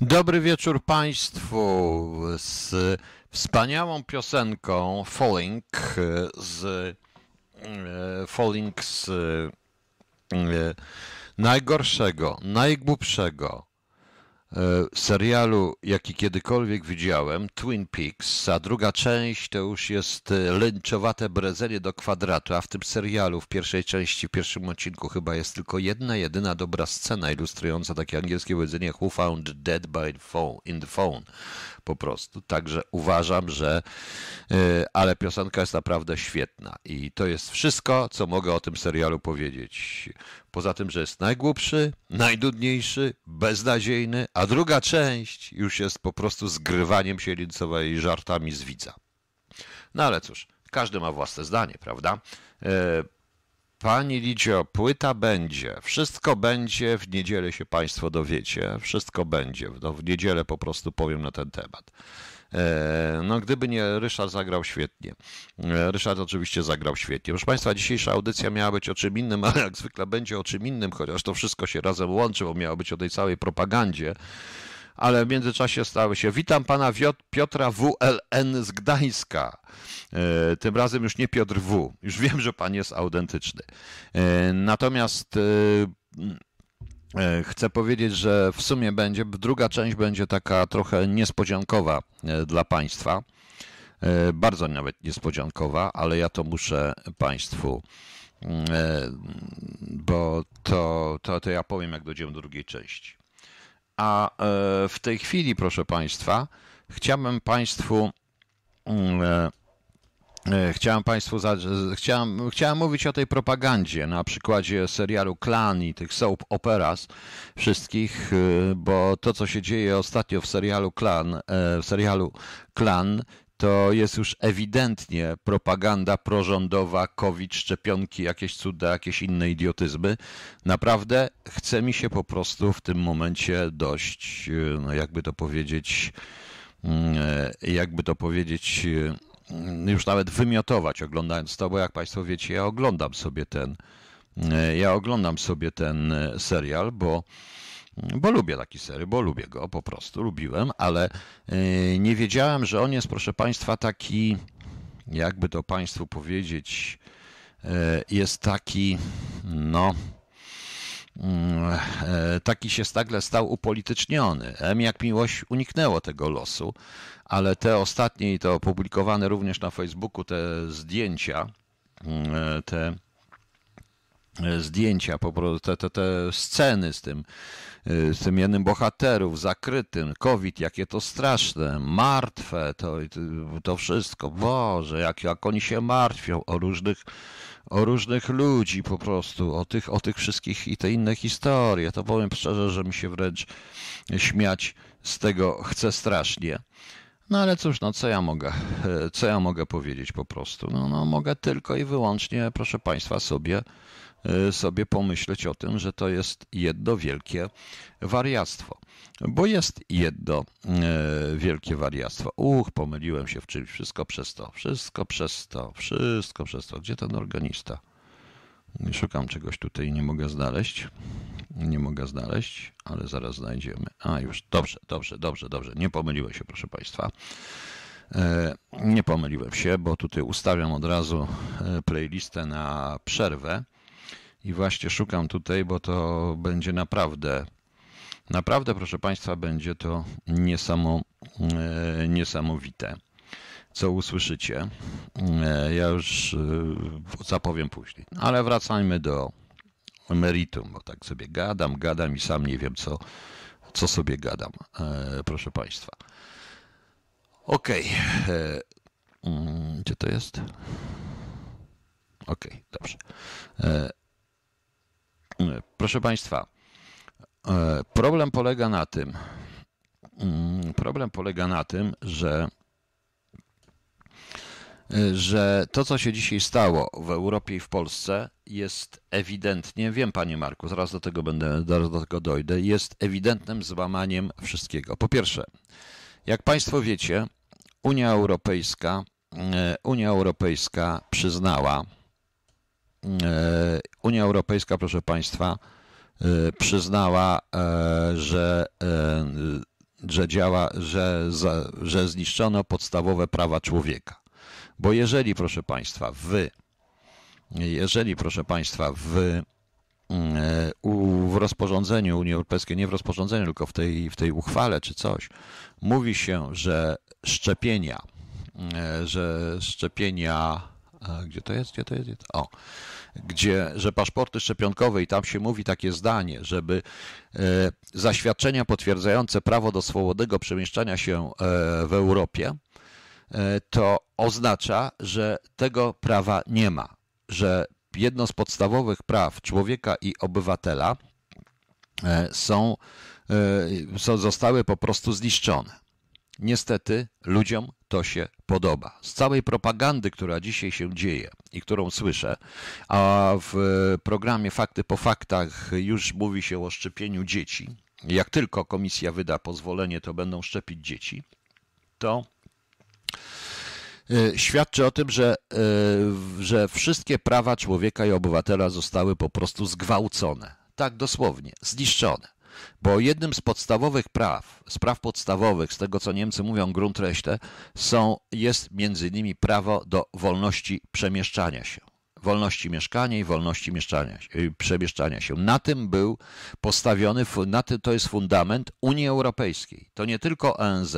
Dobry wieczór Państwu z wspaniałą piosenką Falling z e, Falling z e, najgorszego, najgłupszego E, serialu, jaki kiedykolwiek widziałem, Twin Peaks, a druga część to już jest e, lęczowate brezenie do kwadratu, a w tym serialu, w pierwszej części, w pierwszym odcinku chyba jest tylko jedna, jedyna dobra scena ilustrująca takie angielskie powiedzenie Who found dead by phone, in the phone? po prostu. Także uważam, że y, ale piosenka jest naprawdę świetna i to jest wszystko, co mogę o tym serialu powiedzieć. Poza tym, że jest najgłupszy, najdudniejszy, beznadziejny, a druga część już jest po prostu zgrywaniem się Lincowa i żartami z widza. No ale cóż, każdy ma własne zdanie, prawda? Y, Pani Lidzio, płyta będzie. Wszystko będzie. W niedzielę się Państwo dowiecie. Wszystko będzie. No, w niedzielę po prostu powiem na ten temat. E, no, gdyby nie Ryszard zagrał świetnie. E, Ryszard oczywiście zagrał świetnie. Proszę Państwa, dzisiejsza audycja miała być o czym innym, ale jak zwykle będzie o czym innym, chociaż to wszystko się razem łączy, bo miało być o tej całej propagandzie ale w międzyczasie stały się. Witam pana Piotra WLN z Gdańska. E, tym razem już nie Piotr W. Już wiem, że pan jest autentyczny. E, natomiast e, Chcę powiedzieć, że w sumie będzie, druga część będzie taka trochę niespodziankowa dla Państwa. Bardzo nawet niespodziankowa, ale ja to muszę Państwu, bo to, to, to ja powiem, jak dojdziemy do drugiej części. A e, w tej chwili, proszę Państwa, chciałbym Państwu. Mm, e, e, chciałem Państwu za... chciałem, chciałem mówić o tej propagandzie na przykładzie serialu Klan i tych soap operas wszystkich, bo to co się dzieje ostatnio w serialu Klan, w serialu Klan to jest już ewidentnie propaganda prorządowa, COVID, szczepionki, jakieś cuda, jakieś inne idiotyzmy. Naprawdę chce mi się po prostu w tym momencie dość, no jakby to powiedzieć, mm, e, jakby to powiedzieć, e, już nawet wymiotować oglądając to, bo jak Państwo wiecie, ja oglądam sobie ten, e, ja oglądam sobie ten serial, bo bo lubię taki serial, bo lubię go po prostu, lubiłem, ale e, nie wiedziałem, że on jest, proszę Państwa, taki, jakby to Państwu powiedzieć, e, jest taki, no, mm, e, taki się stagle stał upolityczniony. M jak miłość uniknęło tego losu, ale te ostatnie i to opublikowane również na Facebooku te zdjęcia, mm, te zdjęcia, te, te, te sceny z tym z y, tym jednym bohaterów, zakrytym, COVID, jakie to straszne, martwe, to, to wszystko, Boże, jak, jak oni się martwią o różnych, o różnych ludzi po prostu, o tych, o tych wszystkich i te inne historie. To powiem szczerze, że mi się wręcz śmiać z tego chce strasznie. No ale cóż, no co ja mogę, e, co ja mogę powiedzieć po prostu? No, no mogę tylko i wyłącznie, proszę Państwa, sobie, e, sobie pomyśleć o tym, że to jest jedno wielkie wariactwo. Bo jest jedno e, wielkie wariactwo. Uch, pomyliłem się w czymś, wszystko przez to, wszystko przez to, wszystko przez to. Gdzie ten organista? Szukam czegoś tutaj, nie mogę znaleźć. Nie mogę znaleźć, ale zaraz znajdziemy. A już, dobrze, dobrze, dobrze, dobrze. Nie pomyliłem się, proszę Państwa. E, nie pomyliłem się, bo tutaj ustawiam od razu e, playlistę na przerwę i właśnie szukam tutaj, bo to będzie naprawdę, naprawdę, proszę Państwa, będzie to e, niesamowite co usłyszycie. E, ja już e, zapowiem później. Ale wracajmy do meritum, bo tak sobie gadam, gadam i sam nie wiem, co, co sobie gadam, e, proszę Państwa. Okej. Okay. Mm, gdzie to jest? Okej, okay, dobrze. Proszę Państwa, problem polega na tym, mm, problem polega na tym, że Y, że to, co się dzisiaj stało w Europie i w Polsce, jest ewidentnie, wiem panie Marku, zaraz do tego będę, zaraz do tego dojdę, jest ewidentnym złamaniem wszystkiego. Po pierwsze, jak państwo wiecie, Unia Europejska, y, Unia Europejska przyznała, y, Unia Europejska, proszę państwa, przyznała, że, że działa, że, że zniszczono podstawowe prawa człowieka. Bo jeżeli, proszę Państwa, wy, jeżeli, proszę Państwa, w, mm, e, w rozporządzeniu Unii Europejskiej, nie w rozporządzeniu, tylko w tej, w tej uchwale czy coś, mówi się, że szczepienia, mm, e, że szczepienia gdzie to jest, gdzie to jest, gdzie o, gdzie, że paszporty szczepionkowe i tam się mówi takie zdanie, żeby e, zaświadczenia potwierdzające prawo do swobodnego przemieszczania się e, w Europie E, to oznacza, że tego prawa nie ma, że jedno z podstawowych praw człowieka i obywatela e, są, e, są, zostały po prostu zniszczone. Niestety ludziom to się podoba. Z całej propagandy, która dzisiaj się dzieje i którą słyszę, a w programie Fakty po faktach już mówi się o szczepieniu dzieci. Jak tylko komisja wyda pozwolenie, to będą szczepić dzieci. To Y, świadczy o tym, że, y, że wszystkie prawa człowieka i obywatela zostały po prostu zgwałcone. Tak dosłownie, zniszczone. Bo jednym z podstawowych praw, z praw podstawowych, z tego co Niemcy mówią Grundrechte, są, jest między innymi prawo do wolności przemieszczania się wolności mieszkania i wolności mieszczania, y, przemieszczania się. Na tym był postawiony, na tym to jest fundament Unii Europejskiej. To nie tylko ONZ,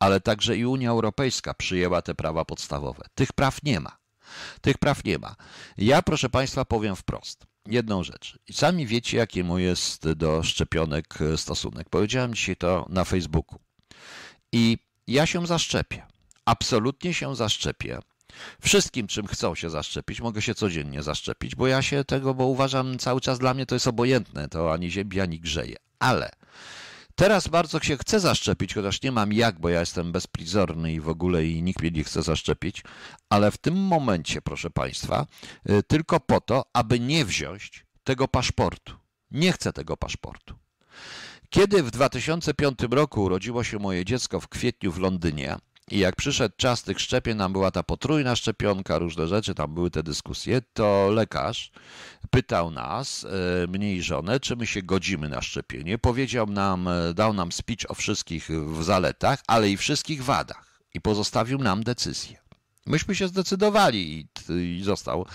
ale także i Unia Europejska przyjęła te prawa podstawowe. Tych praw nie ma. Tych praw nie ma. Ja, proszę Państwa, powiem wprost jedną rzecz. sami wiecie, jaki mu jest do szczepionek e, stosunek. Powiedziałem dzisiaj to na Facebooku. I ja się zaszczepię. Absolutnie się zaszczepię. Wszystkim, czym chcą się zaszczepić, mogę się codziennie zaszczepić, bo ja się tego, bo uważam cały czas dla mnie to jest obojętne, to ani ziemia, ani grzeje. Ale Teraz bardzo się chcę zaszczepić, chociaż nie mam jak, bo ja jestem bezprizorny i w ogóle i nikt mnie nie chce zaszczepić, ale w tym momencie, proszę Państwa, y, tylko po to, aby nie wziąć tego paszportu. Nie chcę tego paszportu. Kiedy w 2005 roku urodziło się moje dziecko w kwietniu w Londynie, i jak przyszedł czas tych szczepień, nam była ta potrójna szczepionka, różne rzeczy, tam były te dyskusje, to lekarz pytał nas, e, mnie i żonę, czy my się godzimy na szczepienie. Powiedział nam, e, dał nam speech o wszystkich zaletach, ale i wszystkich wadach. I pozostawił nam decyzję. Myśmy się zdecydowali i, i został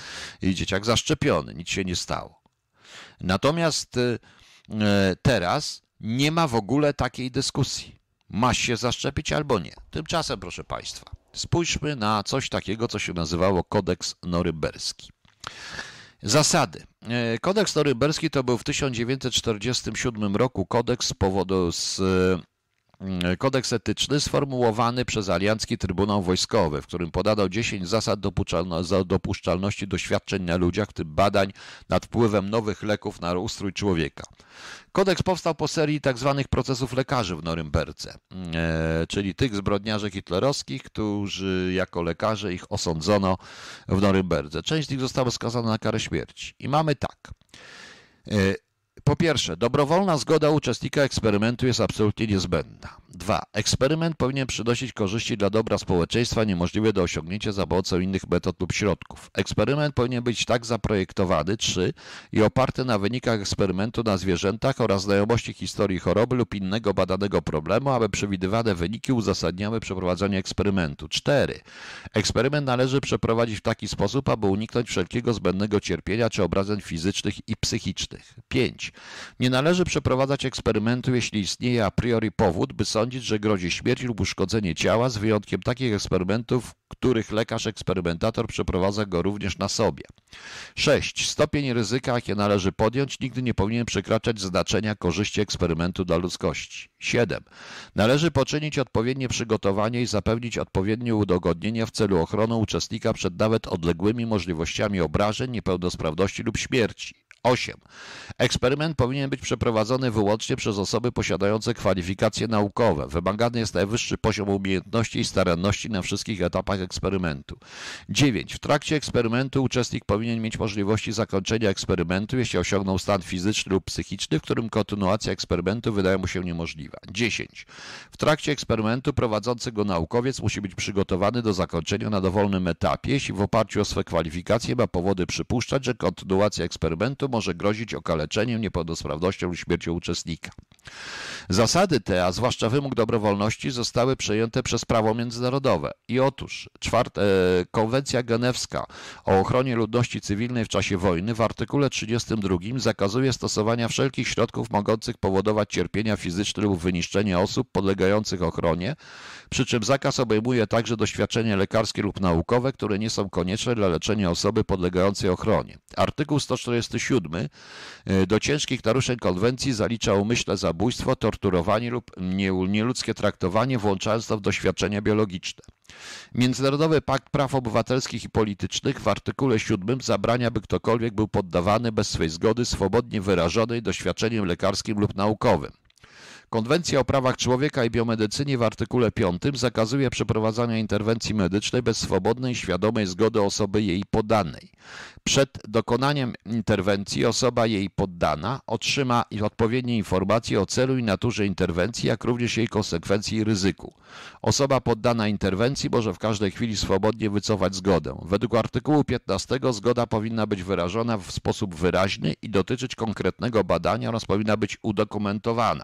i dzieciak zaszczepiony, nic się nie stało. Natomiast e, teraz nie ma w ogóle takiej dyskusji masz się zaszczepić albo nie. Tymczasem, proszę Państwa, spójrzmy na coś takiego, co się nazywało kodeks noryberski. Zasady. E, kodeks noryberski to był w 1947 roku kodeks z powodu z Mm, kodeks etyczny sformułowany przez Aliancki Trybunał Wojskowy, w którym podano 10 zasad dopuszczalności doświadczeń na ludziach, w tym badań nad wpływem nowych leków na ustrój człowieka. Kodeks powstał po serii tzw. Tak procesów lekarzy w Norymberdze, mm, e, czyli tych zbrodniarzy hitlerowskich, którzy jako lekarze ich osądzono w Norymberdze. Część z nich została skazana na karę śmierci. I mamy tak. E, po pierwsze, dobrowolna zgoda uczestnika eksperymentu jest absolutnie niezbędna. Dwa, eksperyment powinien przynosić korzyści dla dobra społeczeństwa niemożliwe do osiągnięcia za pomocą innych metod lub środków. Eksperyment powinien być tak zaprojektowany, trzy, i oparty na wynikach eksperymentu na zwierzętach oraz znajomości historii choroby lub innego badanego problemu, aby przewidywane wyniki uzasadniały przeprowadzenie eksperymentu. Cztery, eksperyment należy przeprowadzić w taki sposób, aby uniknąć wszelkiego zbędnego cierpienia czy obrażeń fizycznych i psychicznych. Pięć, nie należy przeprowadzać eksperymentu, jeśli istnieje a priori powód, by sądzić, że grozi śmierć lub uszkodzenie ciała, z wyjątkiem takich eksperymentów, których lekarz eksperymentator przeprowadza go również na sobie. 6. Stopień ryzyka, jakie należy podjąć, nigdy nie powinien przekraczać znaczenia korzyści eksperymentu dla ludzkości. 7. Należy poczynić odpowiednie przygotowanie i zapewnić odpowiednie udogodnienia w celu ochrony uczestnika przed nawet odległymi możliwościami obrażeń, niepełnosprawności lub śmierci. 8. Eksperyment powinien być przeprowadzony wyłącznie przez osoby posiadające kwalifikacje naukowe. Wymagany jest najwyższy poziom umiejętności i staranności na wszystkich etapach eksperymentu. 9. W trakcie eksperymentu uczestnik powinien mieć możliwości zakończenia eksperymentu, jeśli osiągnął stan fizyczny lub psychiczny, w którym kontynuacja eksperymentu wydaje mu się niemożliwa. 10. W trakcie eksperymentu prowadzący go naukowiec musi być przygotowany do zakończenia na dowolnym etapie, jeśli w oparciu o swe kwalifikacje ma powody przypuszczać, że kontynuacja eksperymentu może grozić okaleczeniem, niepełnosprawnością lub śmiercią uczestnika. Zasady te, a zwłaszcza wymóg dobrowolności, zostały przejęte przez prawo międzynarodowe. I otóż czwarte, konwencja genewska o ochronie ludności cywilnej w czasie wojny w artykule 32 zakazuje stosowania wszelkich środków mogących powodować cierpienia fizyczne lub wyniszczenie osób podlegających ochronie, przy czym zakaz obejmuje także doświadczenie lekarskie lub naukowe, które nie są konieczne dla leczenia osoby podlegającej ochronie. Artykuł 147 E, do ciężkich naruszeń konwencji zalicza umyślne zabójstwo, torturowanie lub nieludzkie traktowanie, włączając to w doświadczenia biologiczne. Międzynarodowy Pakt Praw Obywatelskich i Politycznych w artykule 7 zabrania, by ktokolwiek był poddawany bez swej zgody swobodnie wyrażonej doświadczeniem lekarskim lub naukowym. Konwencja o prawach człowieka i biomedycynie w artykule 5 zakazuje przeprowadzania interwencji medycznej bez swobodnej, świadomej zgody osoby jej poddanej. Przed dokonaniem interwencji osoba jej poddana otrzyma odpowiednie informacje o celu i naturze interwencji, jak również jej konsekwencji i ryzyku. Osoba poddana interwencji może w każdej chwili swobodnie wycofać zgodę. Według artykułu 15 zgoda powinna być wyrażona w sposób wyraźny i dotyczyć konkretnego badania oraz powinna być udokumentowana.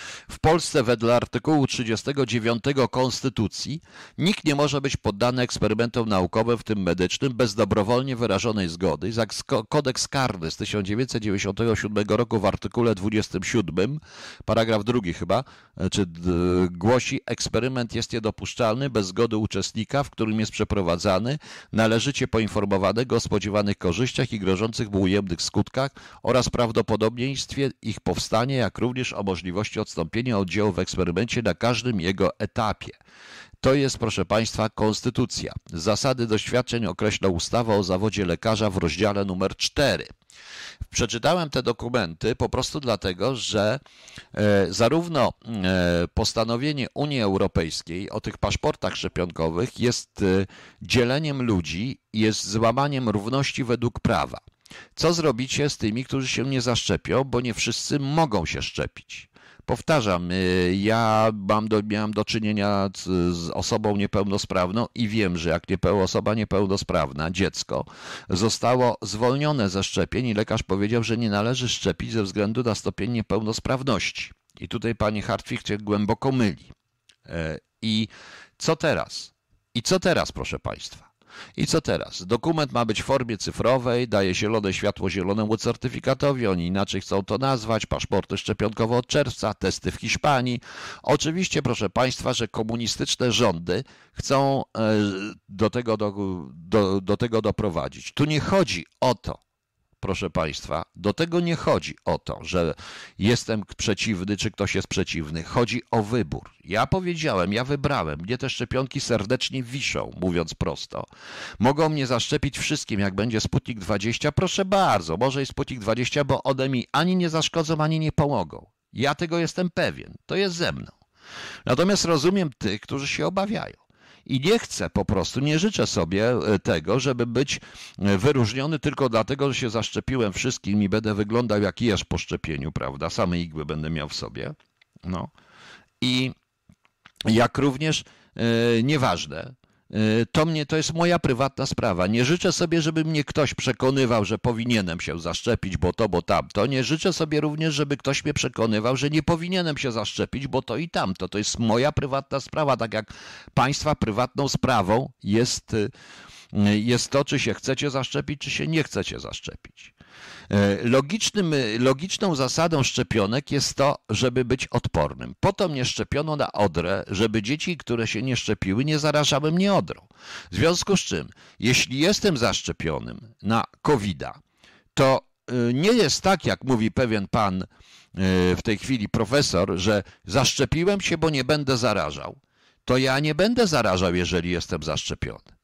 W Polsce wedle artykułu 39 Konstytucji nikt nie może być poddany eksperymentom naukowym, w tym medycznym, bez dobrowolnie wyrażonej zgody. kodeks karny z 1997 roku w artykule 27, paragraf drugi chyba, e, czy głosi eksperyment jest niedopuszczalny bez zgody uczestnika, w którym jest przeprowadzany, należycie poinformowanego o spodziewanych korzyściach i grożących mu ujemnych skutkach oraz prawdopodobieństwie ich powstania, jak również o możliwości odstąpienia ustawienie oddziału w eksperymencie na każdym jego etapie. To jest, proszę Państwa, konstytucja. Zasady doświadczeń określa ustawa o zawodzie lekarza w rozdziale numer 4. Przeczytałem te dokumenty po prostu dlatego, że e, zarówno e, postanowienie Unii Europejskiej o tych paszportach szczepionkowych jest e, dzieleniem ludzi, jest złamaniem równości według prawa. Co zrobicie z tymi, którzy się nie zaszczepią, bo nie wszyscy mogą się szczepić? Powtarzam, y, ja mam do, miałem do czynienia z, z osobą niepełnosprawną i wiem, że jak niepeł, osoba niepełnosprawna, dziecko, zostało zwolnione ze szczepień i lekarz powiedział, że nie należy szczepić ze względu na stopień niepełnosprawności. I tutaj pani Hartwig się głęboko myli. E, I co teraz? I co teraz, proszę państwa? I co teraz? Dokument ma być w formie cyfrowej, daje zielone światło zielonemu certyfikatowi, oni inaczej chcą to nazwać, paszporty szczepionkowe od czerwca, testy w Hiszpanii. Oczywiście, proszę Państwa, że komunistyczne rządy chcą e, do tego, do, do, do tego doprowadzić. Tu nie chodzi o to, proszę Państwa, do tego nie chodzi o to, że jestem przeciwny, czy ktoś jest przeciwny. Chodzi o wybór. Ja powiedziałem, ja wybrałem. Mnie te szczepionki serdecznie wiszą, mówiąc prosto. Mogą mnie zaszczepić wszystkim, jak będzie Sputnik 20, proszę bardzo, może i Sputnik 20, bo one mi ani nie zaszkodzą, ani nie pomogą. Ja tego jestem pewien. To jest ze mną. Natomiast rozumiem tych, którzy się obawiają i nie chcę po prostu, nie życzę sobie e, tego, żeby być e, wyróżniony tylko dlatego, że się zaszczepiłem wszystkim i będę wyglądał jak jeż po szczepieniu, prawda? Same igły będę miał w sobie. No. I jak również e, nieważne, Y, to mnie to jest moja prywatna sprawa. Nie życzę sobie, żeby mnie ktoś przekonywał, że powinienem się zaszczepić, bo to, bo tamto. Nie życzę sobie również, żeby ktoś mnie przekonywał, że nie powinienem się zaszczepić, bo to i tamto. To jest moja prywatna sprawa, tak jak państwa prywatną sprawą jest y, jest to, czy się chcecie zaszczepić, czy się nie chcecie zaszczepić. E, logicznym, logiczną zasadą szczepionek jest to, żeby być odpornym. Po to mnie szczepiono na odrę, żeby dzieci, które się nie szczepiły, nie zarażały mnie odrą. W związku z czym, jeśli jestem zaszczepionym na covid to e, nie jest tak, jak mówi pewien pan e, w tej chwili profesor, że zaszczepiłem się, bo nie będę zarażał. To ja nie będę zarażał, jeżeli jestem zaszczepiony.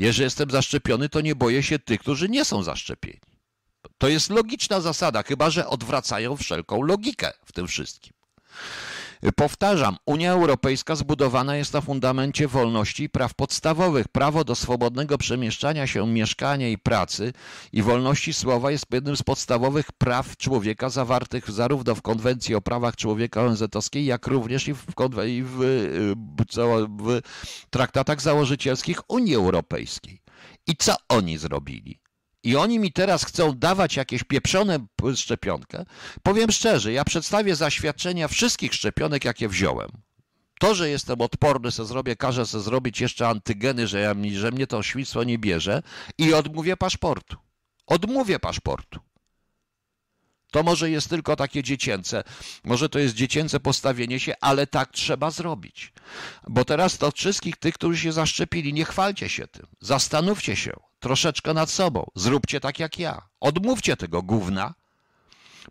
Jeżeli jestem zaszczepiony, to nie boję się tych, którzy nie są zaszczepieni. To jest logiczna zasada, chyba że odwracają wszelką logikę w tym wszystkim. Powtarzam, Unia Europejska zbudowana jest na fundamencie wolności i praw podstawowych. Prawo do swobodnego przemieszczania się, mieszkania i pracy i wolności słowa jest jednym z podstawowych praw człowieka zawartych zarówno w Konwencji o prawach człowieka ONZ-owskiej, jak również i w, i w, y, w traktatach założycielskich Unii Europejskiej. I co oni zrobili? i oni mi teraz chcą dawać jakieś pieprzone szczepionkę, powiem szczerze, ja przedstawię zaświadczenia wszystkich szczepionek, jakie wziąłem. To, że jestem odporny, se zrobię, każę se zrobić jeszcze antygeny, że, ja, że mnie to świństwo nie bierze i odmówię paszportu. Odmówię paszportu. To może jest tylko takie dziecięce, może to jest dziecięce postawienie się, ale tak trzeba zrobić. Bo teraz to wszystkich tych, którzy się zaszczepili, nie chwalcie się tym. Zastanówcie się, troszeczkę nad sobą. Zróbcie tak jak ja. Odmówcie tego gówna,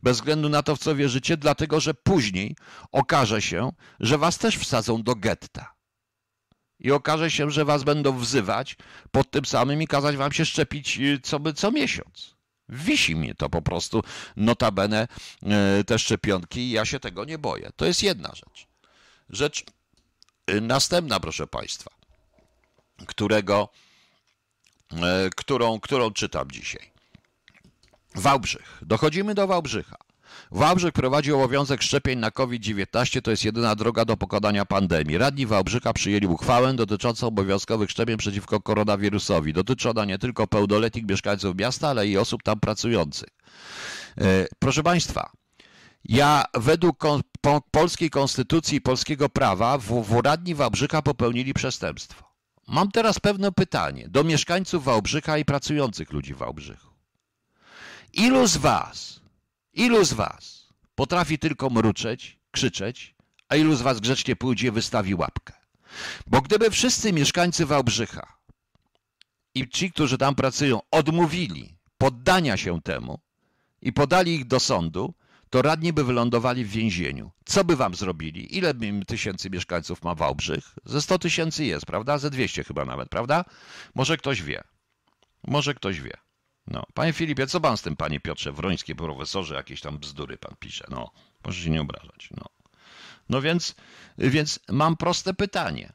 bez względu na to, w co wierzycie, dlatego że później okaże się, że was też wsadzą do getta. I okaże się, że was będą wzywać pod tym samym i kazać wam się szczepić y, co, co miesiąc. Wisi mnie to po prostu, notabene y, te szczepionki, i ja się tego nie boję. To jest jedna rzecz. Rzecz y, następna, proszę Państwa, którego E, którą, którą czytam dzisiaj. Wałbrzych. Dochodzimy do Wałbrzycha. Wałbrzych prowadzi obowiązek szczepień na COVID-19. To jest jedyna droga do pokonania pandemii. Radni Wałbrzycha przyjęli uchwałę dotyczącą obowiązkowych szczepień przeciwko koronawirusowi. Dotyczy ona nie tylko pełnoletnich mieszkańców miasta, ale i osób tam pracujących. E, proszę Państwa, ja według polskiej konstytucji i polskiego prawa w, w radni Wałbrzycha popełnili przestępstwo. Mam teraz pewne pytanie do mieszkańców Wałbrzycha i pracujących ludzi w Wałbrzychu. Ilu z was, ilu z was potrafi tylko mruczeć, krzyczeć, a ilu z was grzecznie pójdzie, wystawi łapkę? Bo gdyby wszyscy mieszkańcy Wałbrzycha i ci, którzy tam pracują, odmówili poddania się temu i podali ich do sądu, to radni by wylądowali w więzieniu. Co by wam zrobili? Ile tysięcy mieszkańców ma Wałbrzych? Ze 100 tysięcy jest, prawda? Ze 200 chyba nawet, prawda? Może ktoś wie. Może ktoś wie. No. Panie Filipie, co pan z tym, panie Piotrze Wrońskie, profesorze, jakieś tam bzdury pan pisze? No, proszę się nie obrażać. No, no więc, więc mam proste pytanie.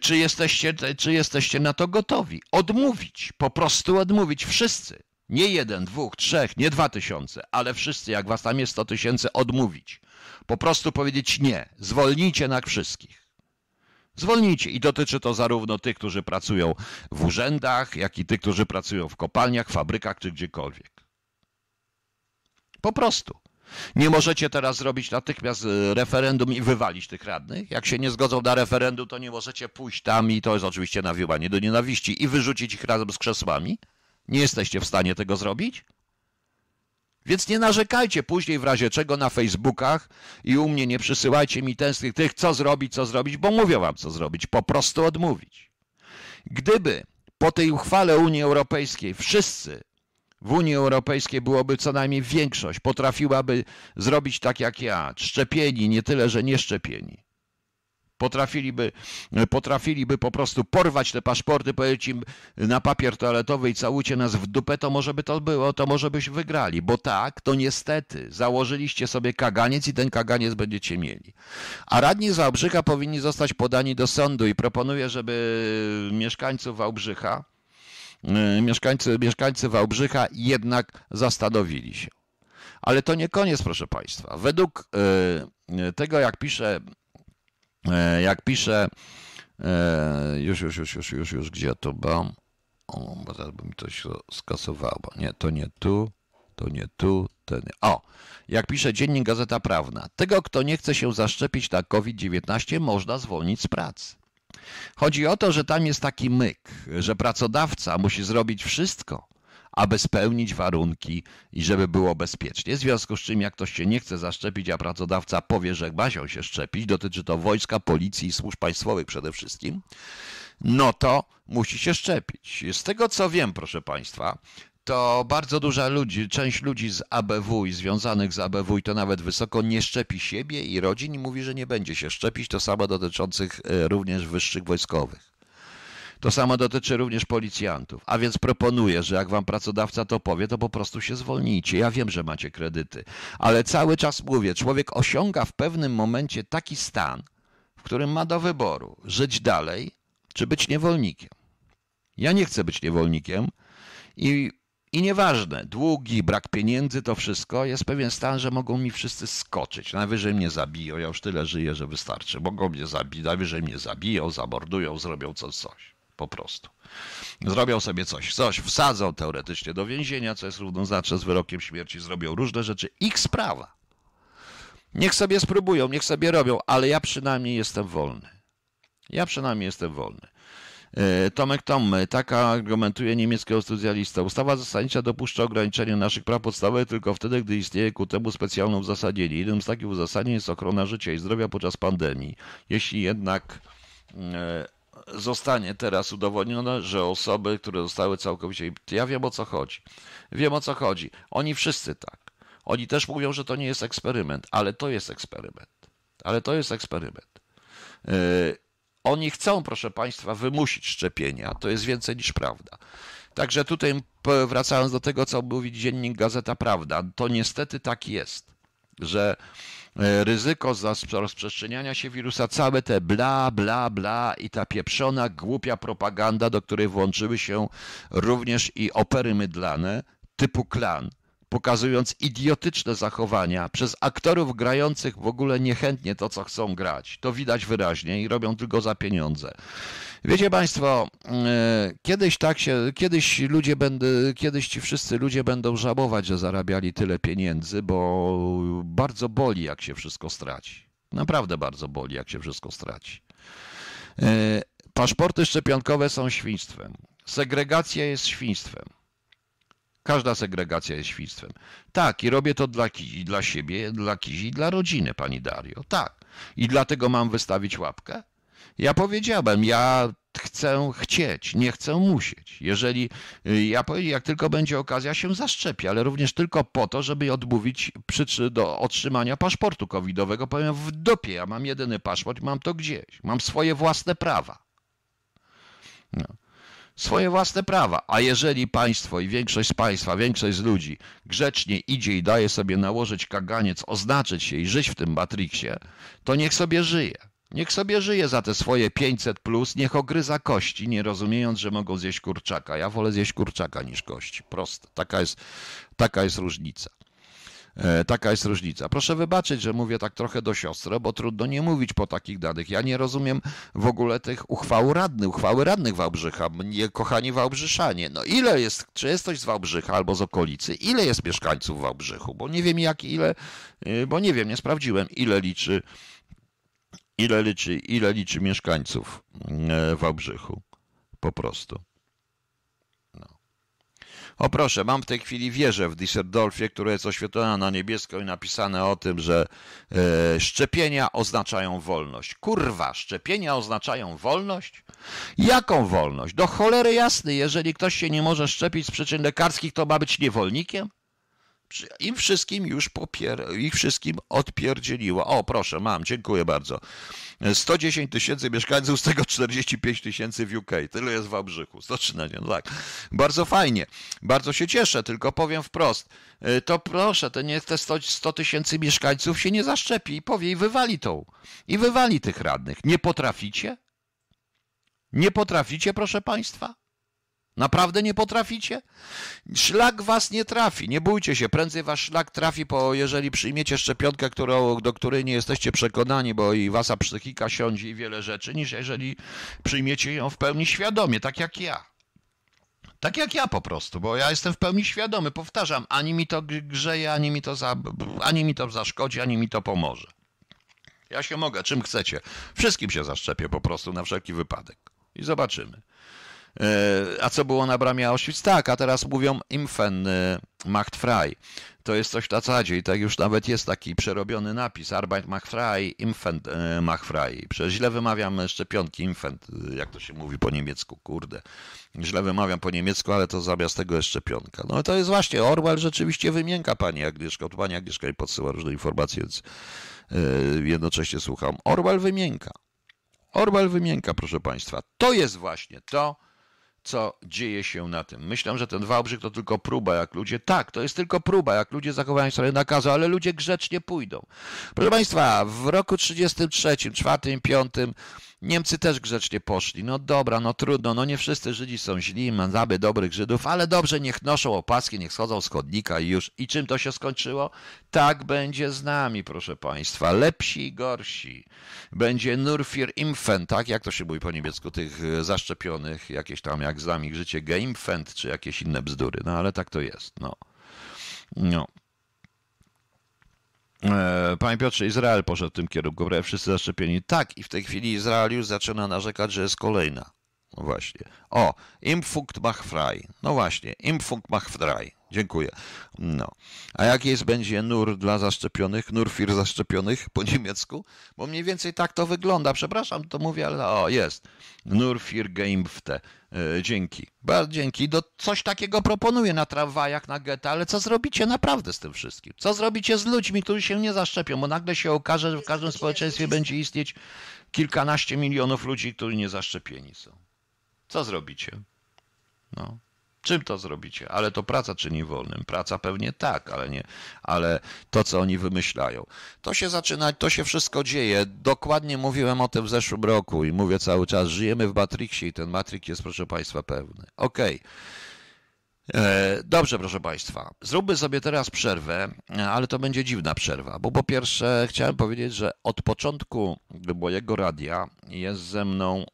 Czy jesteście, czy jesteście na to gotowi? Odmówić, po prostu odmówić wszyscy. Nie jeden, dwóch, trzech, nie dwa tysiące, ale wszyscy, jak was tam jest 100 tysięcy, odmówić. Po prostu powiedzieć nie, zwolnijcie na wszystkich. Zwolnijcie i dotyczy to zarówno tych, którzy pracują w urzędach, jak i tych, którzy pracują w kopalniach, fabrykach czy gdziekolwiek. Po prostu. Nie możecie teraz zrobić natychmiast y, referendum i wywalić tych radnych. Jak się nie zgodzą na referendum, to nie możecie pójść tam i to jest oczywiście nawiłanie do nienawiści i wyrzucić ich razem z krzesłami. Nie jesteście w stanie tego zrobić? Więc nie narzekajcie później w razie czego na Facebookach i u mnie nie przysyłajcie mi tęsknych tych, co zrobić, co zrobić, bo mówię wam, co zrobić, po prostu odmówić. Gdyby po tej uchwale Unii Europejskiej wszyscy w Unii Europejskiej byłoby co najmniej większość, potrafiłaby zrobić tak jak ja, szczepieni, nie tyle, że nie szczepieni, Potrafiliby, potrafiliby po prostu porwać te paszporty, powiedzieć im na papier toaletowy i całujcie nas w dupę, to może by to było, to może byś wygrali. Bo tak, to niestety założyliście sobie kaganiec i ten kaganiec będziecie mieli. A radni z powinni zostać podani do sądu i proponuję, żeby mieszkańców Wałbrzycha, y, mieszkańcy, mieszkańcy Wałbrzycha jednak zastanowili się. Ale to nie koniec, proszę Państwa. Według y, y, tego, jak pisze E, jak pisze, już, już, już, już, już, już, gdzie to mam? O, bo zaraz by mi coś skasowało. Nie, to nie tu, to nie tu, ten. O, jak pisze dziennik Gazeta Prawna, tego, kto nie chce się zaszczepić na COVID-19, można zwolnić z pracy. Chodzi o to, że tam jest taki myk, że pracodawca musi zrobić wszystko, aby spełnić warunki i żeby było bezpiecznie. W związku z czym, jak ktoś się nie chce zaszczepić, a pracodawca powie, że ma się szczepić, dotyczy to wojska, policji i służb państwowych przede wszystkim, no to musi się szczepić. Z tego co wiem, proszę Państwa, to bardzo duża ludzi, część ludzi z ABW i związanych z ABW i to nawet wysoko nie szczepi siebie i rodzin i mówi, że nie będzie się szczepić. To samo dotyczących e, również wyższych wojskowych. To samo dotyczy również policjantów. A więc proponuję, że jak wam pracodawca to powie, to po prostu się zwolnijcie. Ja wiem, że macie kredyty, ale cały czas mówię, człowiek osiąga w pewnym momencie taki stan, w którym ma do wyboru żyć dalej czy być niewolnikiem. Ja nie chcę być niewolnikiem i, i nieważne, długi, brak pieniędzy, to wszystko, jest pewien stan, że mogą mi wszyscy skoczyć. Najwyżej mnie zabiją, ja już tyle żyję, że wystarczy. Mogą mnie zabić, najwyżej mnie zabiją, zamordują, zrobią coś. coś po prostu. Zrobią sobie coś, coś wsadzą teoretycznie do więzienia, co jest równoznaczne z wyrokiem śmierci, zrobią różne rzeczy, ich sprawa. Niech sobie spróbują, niech sobie robią, ale ja przynajmniej jestem wolny. Ja przynajmniej jestem wolny. E, Tomek Tom, taka argumentuje niemieckiego studialista. Ustawa zasadnicza dopuszcza ograniczenie naszych praw podstawowych tylko wtedy, gdy istnieje ku temu specjalne uzasadnienie. Jednym z takich uzasadnień jest ochrona życia i zdrowia podczas pandemii. Jeśli jednak mm, e, zostanie teraz udowodnione, że osoby, które zostały całkowicie. Ja wiem o co chodzi. Wiem o co chodzi. Oni wszyscy tak. Oni też mówią, że to nie jest eksperyment, ale to jest eksperyment. Ale to jest eksperyment. E, oni chcą, proszę Państwa, wymusić szczepienia. To jest więcej niż prawda. Także tutaj wracając do tego, co mówi dziennik Gazeta Prawda, to niestety tak jest, że E, ryzyko rozprzestrzeniania się wirusa, całe te bla, bla, bla i ta pieprzona, głupia propaganda, do której włączyły się również i opery mydlane typu klan pokazując idiotyczne zachowania przez aktorów grających w ogóle niechętnie to, co chcą grać. To widać wyraźnie i robią tylko za pieniądze. Wiecie Państwo, e, kiedyś tak się, kiedyś ludzie będą, kiedyś ci wszyscy ludzie będą żałować, że zarabiali tyle pieniędzy, bo bardzo boli, jak się wszystko straci. Naprawdę bardzo boli, jak się wszystko straci. E, paszporty szczepionkowe są świństwem. Segregacja jest świństwem. Każda segregacja jest świstem. Tak, i robię to dla, kizi, dla siebie, dla kizi, dla rodziny, pani Dario. Tak. I dlatego mam wystawić łapkę? Ja powiedziałem, ja chcę chcieć, nie chcę musieć. Jeżeli y, ja powiem, jak tylko będzie okazja, się zaszczepię, ale również tylko po to, żeby odmówić przyczy do otrzymania paszportu covidowego. Powiem w dopie, ja mam jedyny paszport, mam to gdzieś, mam swoje własne prawa. No swoje własne prawa. A jeżeli państwo i większość z państwa, większość z ludzi grzecznie idzie i daje sobie nałożyć kaganiec, oznaczyć się i żyć w tym Matrixie, to niech sobie żyje. Niech sobie żyje za te swoje 500 plus, niech ogryza kości, nie rozumiejąc, że mogą zjeść kurczaka. Ja wolę zjeść kurczaka niż kości. Proste. Taka jest, taka jest różnica. E, taka jest różnica. Proszę wybaczyć, że mówię tak trochę do siostry, bo trudno nie mówić po takich danych. Ja nie rozumiem w ogóle tych uchwał radnych, uchwały radnych Wałbrzycha. Nie, kochani Wałbrzyszanie, no ile jest, czy jest ktoś z Wałbrzycha albo z okolicy, ile jest mieszkańców Wałbrzychu? Bo nie wiem jak, ile, y, bo nie wiem, nie sprawdziłem, ile liczy, ile liczy, ile liczy mieszkańców y, Wałbrzychu. Po prostu. O proszę, mam w tej chwili wieżę w Düsseldorfie, która jest oświetlona na niebiesko i napisane o tym, że e, szczepienia oznaczają wolność. Kurwa, szczepienia oznaczają wolność? Jaką wolność? Do cholery jasny, jeżeli ktoś się nie może szczepić z przyczyn lekarskich, to ma być niewolnikiem? im wszystkim już popier, ich wszystkim odpierdzieliło. O, proszę, mam, dziękuję bardzo. 110 tysięcy mieszkańców, z tego 45 tysięcy w UK. Tyle jest w Wałbrzychu. 113, no tak. Bardzo fajnie. Bardzo się cieszę, tylko powiem wprost. Y, to proszę, to nie te 100 tysięcy mieszkańców się nie zaszczepi i powie i wywali tą. I wywali tych radnych. Nie potraficie? Nie potraficie, proszę państwa? Naprawdę nie potraficie? Szlak was nie trafi. Nie bójcie się, prędzej wasz szlak trafi, bo jeżeli przyjmiecie szczepionkę, którą, do której nie jesteście przekonani, bo i wasa psychika siądzi i wiele rzeczy, niż jeżeli przyjmiecie ją w pełni świadomie, tak jak ja. Tak jak ja po prostu, bo ja jestem w pełni świadomy. Powtarzam, ani mi to grzeje, ani mi to, za, ani mi to zaszkodzi, ani mi to pomoże. Ja się mogę, czym chcecie. Wszystkim się zaszczepię po prostu na wszelki wypadek. I zobaczymy. E, a co było na bramie Auschwitz? Tak, a teraz mówią Impfen e, Macht frei. To jest coś w zasadzie i tak już nawet jest taki przerobiony napis Arbeit macht frei, Impfen e, macht frei. Przecież źle wymawiam szczepionki Impfen, jak to się mówi po niemiecku, kurde. Źle wymawiam po niemiecku, ale to zamiast tego jest szczepionka. No to jest właśnie, Orwell rzeczywiście wymienka pani Agnieszka, to pani Agnieszka mi podsyła różne informacje, więc jednocześnie słucham. Orwell wymienka. Orwell wymienka, proszę Państwa. To jest właśnie to, co dzieje się na tym. Myślę, że ten Wałbrzych to tylko próba, jak ludzie. Tak, to jest tylko próba, jak ludzie zachowają sobie nakazy, ale ludzie grzecznie pójdą. Proszę Państwa, w roku 1933, 4, 5 Niemcy też grzecznie poszli. No dobra, no trudno, no nie wszyscy Żydzi są źli, mamy dobrych Żydów, ale dobrze, niech noszą opaski, niech schodzą z chodnika i już. I czym to się skończyło? Tak będzie z nami, proszę Państwa. Lepsi i gorsi. Będzie Nurfir Impfen, tak? Jak to się mówi po niemiecku, tych e, zaszczepionych, jakieś tam jak z nami życie, Geimpfend, czy jakieś inne bzdury. No ale tak to jest, no. No. E, Panie Piotrze, Izrael poszedł w tym kierunku, prawie wszyscy zaszczepieni. Tak, i w tej chwili Izrael już zaczyna narzekać, że jest kolejna. No właśnie. O, Impfunkt mach frei. No właśnie, Impfunkt mach frei. Dziękuję. No. A jaki jest będzie nur dla zaszczepionych, nur fir zaszczepionych po niemiecku? Bo mniej więcej tak to wygląda. Przepraszam, to mówię, ale o, jest. Nur fir geimpfte. E, dzięki. Bardzo dzięki. Do, coś takiego proponuję na tramwajach, na geta, ale co zrobicie naprawdę z tym wszystkim? Co zrobicie z ludźmi, którzy się nie zaszczepią? Bo nagle się okaże, że w każdym społeczeństwie będzie istnieć kilkanaście milionów ludzi, którzy nie zaszczepieni są. Co zrobicie? No. Czym to zrobicie? Ale to praca czyni wolnym. Praca pewnie tak, ale nie. Ale to, co oni wymyślają. To się zaczyna, to się wszystko dzieje. Dokładnie mówiłem o tym w zeszłym roku i mówię cały czas, żyjemy w Matrixie i ten Matrix jest, proszę Państwa, pewny. Okej. Okay. E, dobrze, proszę Państwa, zróbmy sobie teraz przerwę, ale to będzie dziwna przerwa, bo po pierwsze chciałem powiedzieć, że od początku mojego radia jest ze mną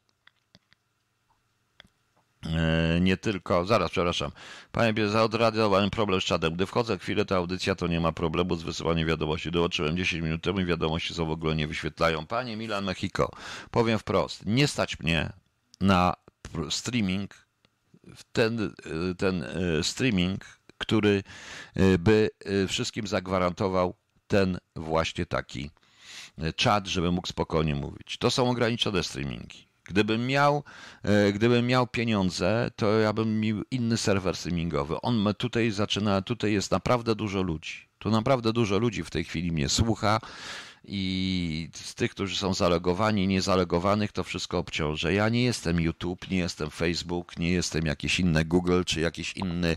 E, nie tylko, zaraz, przepraszam. Panie Bierze, odradowałem problem z czadem. Gdy wchodzę chwilę, ta audycja to nie ma problemu z wysyłaniem wiadomości. Dołączyłem 10 minut temu i wiadomości są w ogóle nie wyświetlają. Panie Milan Mexico, powiem wprost, nie stać mnie na streaming, ten, e, ten e, streaming, który by wszystkim zagwarantował ten właśnie taki czat, żeby mógł spokojnie mówić. To są ograniczone streamingi. Gdybym miał, e, gdybym miał pieniądze, to ja bym miał inny serwer streamingowy. On tutaj zaczyna, tutaj jest naprawdę dużo ludzi. Tu naprawdę dużo ludzi w tej chwili mnie słucha i z tych, którzy są zalegowani, niezalegowanych, to wszystko obciążę. Ja nie jestem YouTube, nie jestem Facebook, nie jestem jakieś inne Google, czy jakiś inny,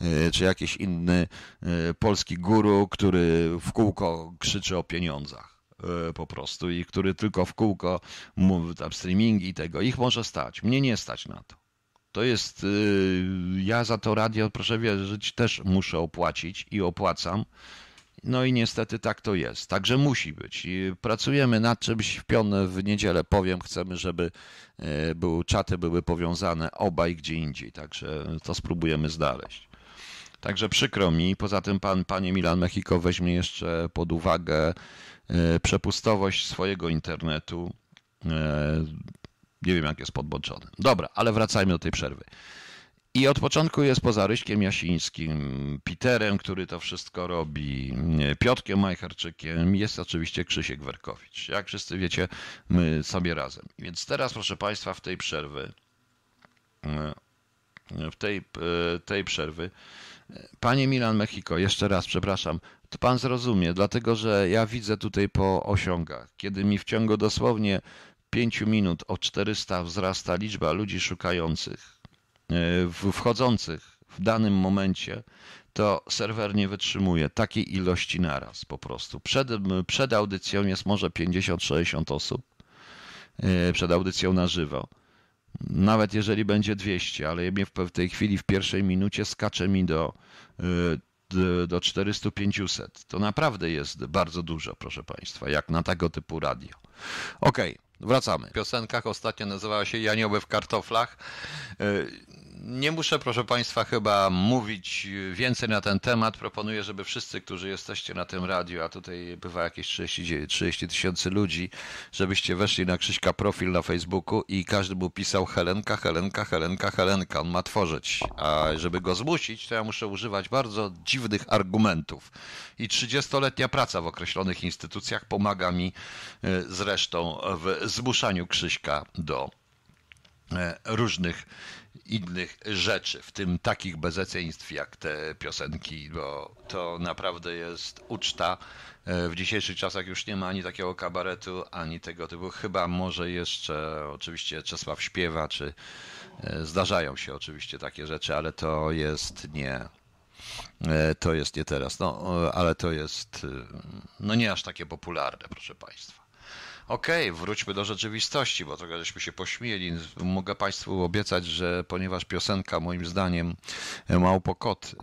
e, czy jakiś inny e, polski guru, który w kółko krzyczy o pieniądzach. E, po prostu i który tylko w kółko mówi tam streamingi i tego. Ich może stać. Mnie nie stać na to. To jest, e, ja za to radio, proszę wierzyć, też muszę opłacić i opłacam. No i niestety tak to jest. Także musi być. I pracujemy nad czymś w pionę w niedzielę. Powiem, chcemy, żeby e, był, czaty były powiązane obaj gdzie indziej. Także to spróbujemy znaleźć. Także przykro mi. Poza tym pan, panie Milan Mechiko, weźmie jeszcze pod uwagę E, przepustowość swojego internetu. E, nie wiem, jak jest podboczony. Dobra, ale wracajmy do tej przerwy. I od początku jest poza Ryśkiem Jasińskim, Peterem, który to wszystko robi, e, Piotkiem Majcharczykiem, jest oczywiście Krzysiek Werkowicz. Jak wszyscy wiecie, my sobie razem. Więc teraz, proszę Państwa, w tej przerwy, w tej, tej przerwy, Panie Milan Mechiko, jeszcze raz przepraszam, to pan zrozumie, dlatego że ja widzę tutaj po osiągach, kiedy mi w ciągu dosłownie 5 minut o 400 wzrasta liczba ludzi szukających, e, wchodzących w danym momencie, to serwer nie wytrzymuje takiej ilości naraz po prostu. Przed, przed audycją jest może 50-60 osób, e, przed audycją na żywo. Nawet jeżeli będzie 200, ale mnie w tej chwili w pierwszej minucie skacze mi do e, do 400-500. To naprawdę jest bardzo dużo, proszę Państwa, jak na tego typu radio. Okej. Okay. Wracamy. W piosenkach ostatnio nazywała się Janioły w kartoflach. Y, nie muszę, proszę Państwa, chyba mówić więcej na ten temat. Proponuję, żeby wszyscy, którzy jesteście na tym radiu, a tutaj bywa jakieś 30 tysięcy ludzi, żebyście weszli na Krzyśka profil na Facebooku i każdy mu pisał Helenka, Helenka, Helenka, Helenka. On ma tworzyć. A żeby go zmusić, to ja muszę używać bardzo dziwnych argumentów. I 30-letnia praca w określonych instytucjach pomaga mi e, zresztą w zmuszaniu Krzyśka do e, różnych innych rzeczy, w tym takich bezeceństw jak te piosenki, bo to naprawdę jest uczta. E, w dzisiejszych czasach już nie ma ani takiego kabaretu, ani tego typu. Chyba może jeszcze oczywiście Czesław śpiewa, czy e, zdarzają się oczywiście takie rzeczy, ale to jest nie. E, to jest nie teraz, no ale to jest no nie aż takie popularne, proszę Państwa. Okej, okay, wróćmy do rzeczywistości, bo trochę żeśmy się pośmieli. Mogę Państwu obiecać, że ponieważ piosenka moim zdaniem Małpokot,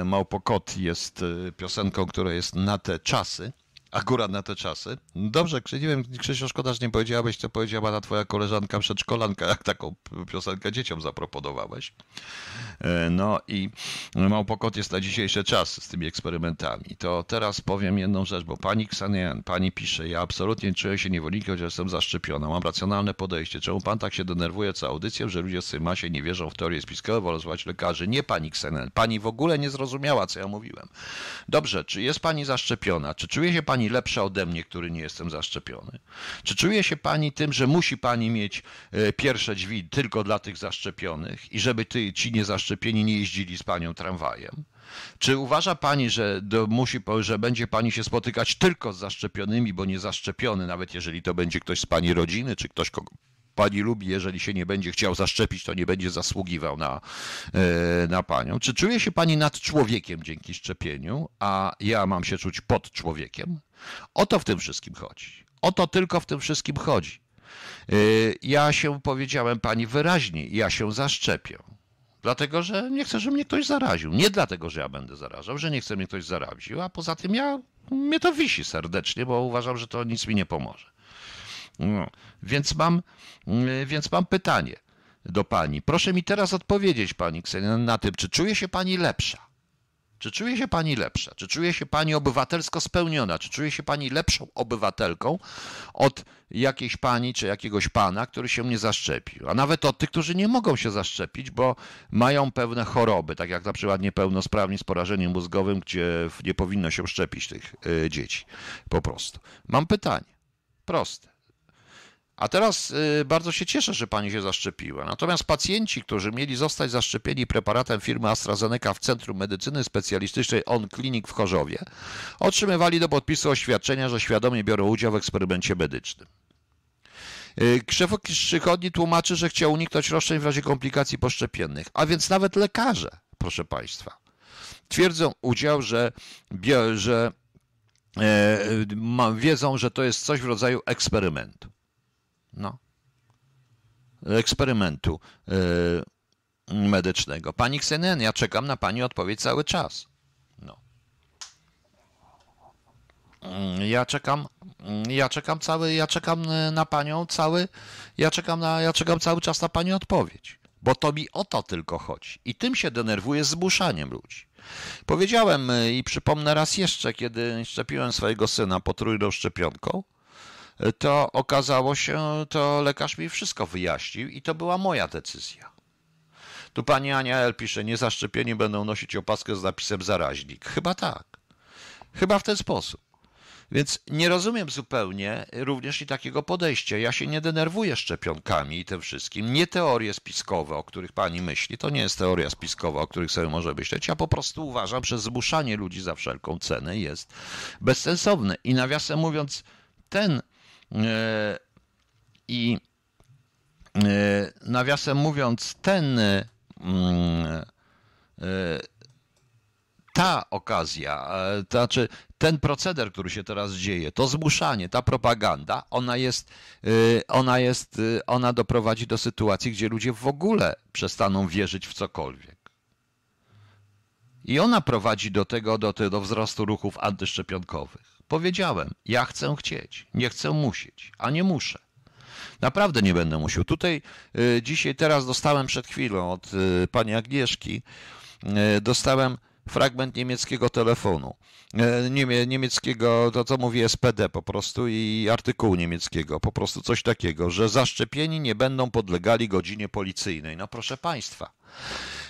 e, Małpokot jest e, piosenką, która jest na te czasy, akurat na te czasy. Dobrze, nie wiem, Krzysio, szkoda, że nie powiedziałabyś, co powiedziała ta twoja koleżanka przedszkolanka, jak taką piosenkę dzieciom zaproponowałeś. E, no i Małpokot jest na dzisiejsze czasy z tymi eksperymentami. To teraz powiem jedną rzecz, bo pani Ksanian, pani pisze, ja absolutnie czuję się niewolnikiem, chociaż jestem zaszczepiona. Mam racjonalne podejście. Czemu pan tak się denerwuje co audycję, że ludzie z masie nie wierzą w teorie spiskową, wolą słuchać lekarzy? Nie pani Ksanian, pani w ogóle nie zrozumiała, co ja mówiłem. Dobrze, czy jest pani zaszczepiona? Czy czuje się pani pani lepsza ode mnie, który nie jestem zaszczepiony? Czy czuje się pani tym, że musi pani mieć e, pierwsze drzwi tylko dla tych zaszczepionych i żeby ty, ci niezaszczepieni nie jeździli z panią tramwajem? Czy uważa pani, że, do, musi, że będzie pani się spotykać tylko z zaszczepionymi, bo niezaszczepiony, nawet jeżeli to będzie ktoś z pani rodziny, czy ktoś, kogo pani lubi, jeżeli się nie będzie chciał zaszczepić, to nie będzie zasługiwał na, e, na panią. Czy czuje się pani nad człowiekiem dzięki szczepieniu, a ja mam się czuć pod człowiekiem? O to w tym wszystkim chodzi. O to tylko w tym wszystkim chodzi. E, ja się powiedziałem pani wyraźnie, ja się zaszczepię. Dlatego, że nie chcę, żeby mnie ktoś zaraził. Nie dlatego, że ja będę zarażał, że nie chcę, żeby mnie ktoś zaraził, a poza tym ja, mnie to wisi serdecznie, bo uważam, że to nic mi nie pomoże. No, więc, mam, mm, więc mam pytanie do pani. Proszę mi teraz odpowiedzieć, pani Ksenia, na tym, czy czuje się pani lepsza? Czy czuje się pani lepsza? Czy czuje się pani obywatelsko spełniona? Czy czuje się pani lepszą obywatelką od jakiejś pani czy jakiegoś pana, który się nie zaszczepił? A nawet od tych, którzy nie mogą się zaszczepić, bo mają pewne choroby, tak jak na przykład niepełnosprawni z porażeniem mózgowym, gdzie nie powinno się szczepić tych y, dzieci. Po prostu. Mam pytanie. Proste. A teraz y, bardzo się cieszę, że pani się zaszczepiła. Natomiast pacjenci, którzy mieli zostać zaszczepieni preparatem firmy AstraZeneca w Centrum Medycyny Specjalistycznej On Clinic w Chorzowie, otrzymywali do podpisu oświadczenia, że świadomie biorą udział w eksperymencie medycznym. Y, Krzew Przychodni tłumaczy, że chciał uniknąć roszczeń w razie komplikacji poszczepiennych, a więc nawet lekarze, proszę państwa, twierdzą udział, że, że e, y, wiedzą, że to jest coś w rodzaju eksperymentu no, eksperymentu yy, medycznego. Pani Ksenen, ja czekam na Pani odpowiedź cały czas. No. Mm, ja czekam, mm, ja czekam cały, ja czekam y, na Panią cały, ja czekam, na, ja czekam cały czas na Pani odpowiedź. Bo to mi o to tylko chodzi. I tym się denerwuję zmuszaniem ludzi. Powiedziałem y, i przypomnę raz jeszcze, kiedy szczepiłem swojego syna potrójną szczepionką, to okazało się, to lekarz mi wszystko wyjaśnił i to była moja decyzja. Tu pani Ania L. pisze, niezaszczepieni będą nosić opaskę z napisem zaraźnik. Chyba tak. Chyba w ten sposób. Więc nie rozumiem zupełnie również i takiego podejścia. Ja się nie denerwuję szczepionkami i tym wszystkim. Nie teorie spiskowe, o których pani myśli. To nie jest teoria spiskowa, o których sobie może myśleć. Ja po prostu uważam, że zmuszanie ludzi za wszelką cenę jest bezsensowne. I nawiasem mówiąc, ten E, I e, nawiasem mówiąc, ten e, ta okazja, to znaczy ten proceder, który się teraz dzieje, to zmuszanie, ta propaganda, ona jest, ona jest, ona doprowadzi do sytuacji, gdzie ludzie w ogóle przestaną wierzyć w cokolwiek. I ona prowadzi do tego, do, do wzrostu ruchów antyszczepionkowych. Powiedziałem, ja chcę chcieć, nie chcę musieć, a nie muszę. Naprawdę nie będę musiał. Tutaj y, dzisiaj, teraz dostałem przed chwilą od y, pani Agnieszki, y, dostałem fragment niemieckiego telefonu, e, niemie, niemieckiego, to co mówi SPD po prostu i artykułu niemieckiego, po prostu coś takiego, że zaszczepieni nie będą podlegali godzinie policyjnej. No proszę Państwa.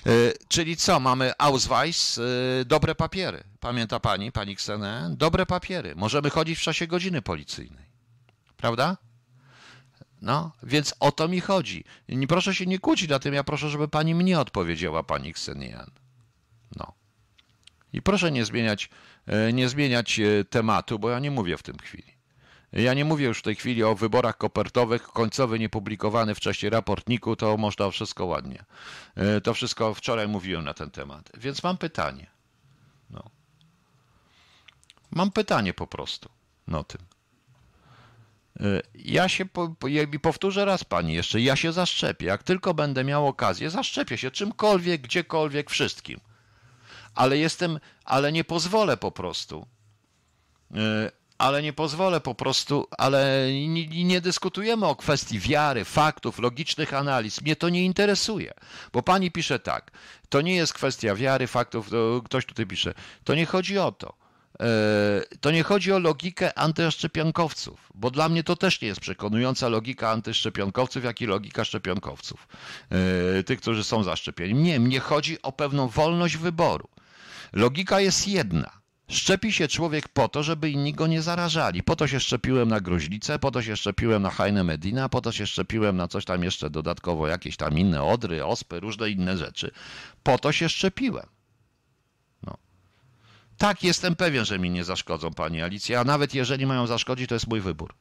E, czyli co, mamy Ausweis, e, dobre papiery. Pamięta Pani, Pani Ksenę? Dobre papiery. Możemy chodzić w czasie godziny policyjnej. Prawda? No, więc o to mi chodzi. Nie, proszę się nie kłócić na tym, ja proszę, żeby Pani mnie odpowiedziała, Pani Ksenian. No. I proszę nie zmieniać, e, nie zmieniać e, tematu, bo ja nie mówię w tym chwili. Ja nie mówię już w tej chwili o wyborach kopertowych, końcowy niepublikowany wcześniej raportniku, to można wszystko ładnie. E, to wszystko wczoraj mówiłem na ten temat. Więc mam pytanie. No. Mam pytanie po prostu no tym. Ja się powtórzę raz pani jeszcze, ja się zaszczepię. Jak tylko będę miał okazję, zaszczepię się czymkolwiek, gdziekolwiek, wszystkim ale jestem, ale nie pozwolę po prostu. E, ale nie pozwolę po prostu, ale nie, nie dyskutujemy o kwestii wiary, faktów, logicznych analiz. Mnie to nie interesuje, bo pani pisze tak. To nie jest kwestia wiary, faktów, ktoś tutaj pisze. To nie chodzi o to e, to nie chodzi o logikę antyszczepionkowców, bo dla mnie to też nie jest przekonująca logika antyszczepionkowców, jak i logika szczepionkowców, e, tych, którzy są zaszczepieni. Nie, mnie chodzi o pewną wolność wyboru. Logika jest jedna. Szczepi się człowiek po to, żeby inni go nie zarażali. Po to się szczepiłem na gruźlicę, po to się szczepiłem na Heine Medina, po to się szczepiłem na coś tam jeszcze dodatkowo, jakieś tam inne odry, ospy, różne inne rzeczy. Po to się szczepiłem. No. Tak, jestem pewien, że mi nie zaszkodzą, pani Alicja, a nawet jeżeli mają zaszkodzić, to jest mój wybór.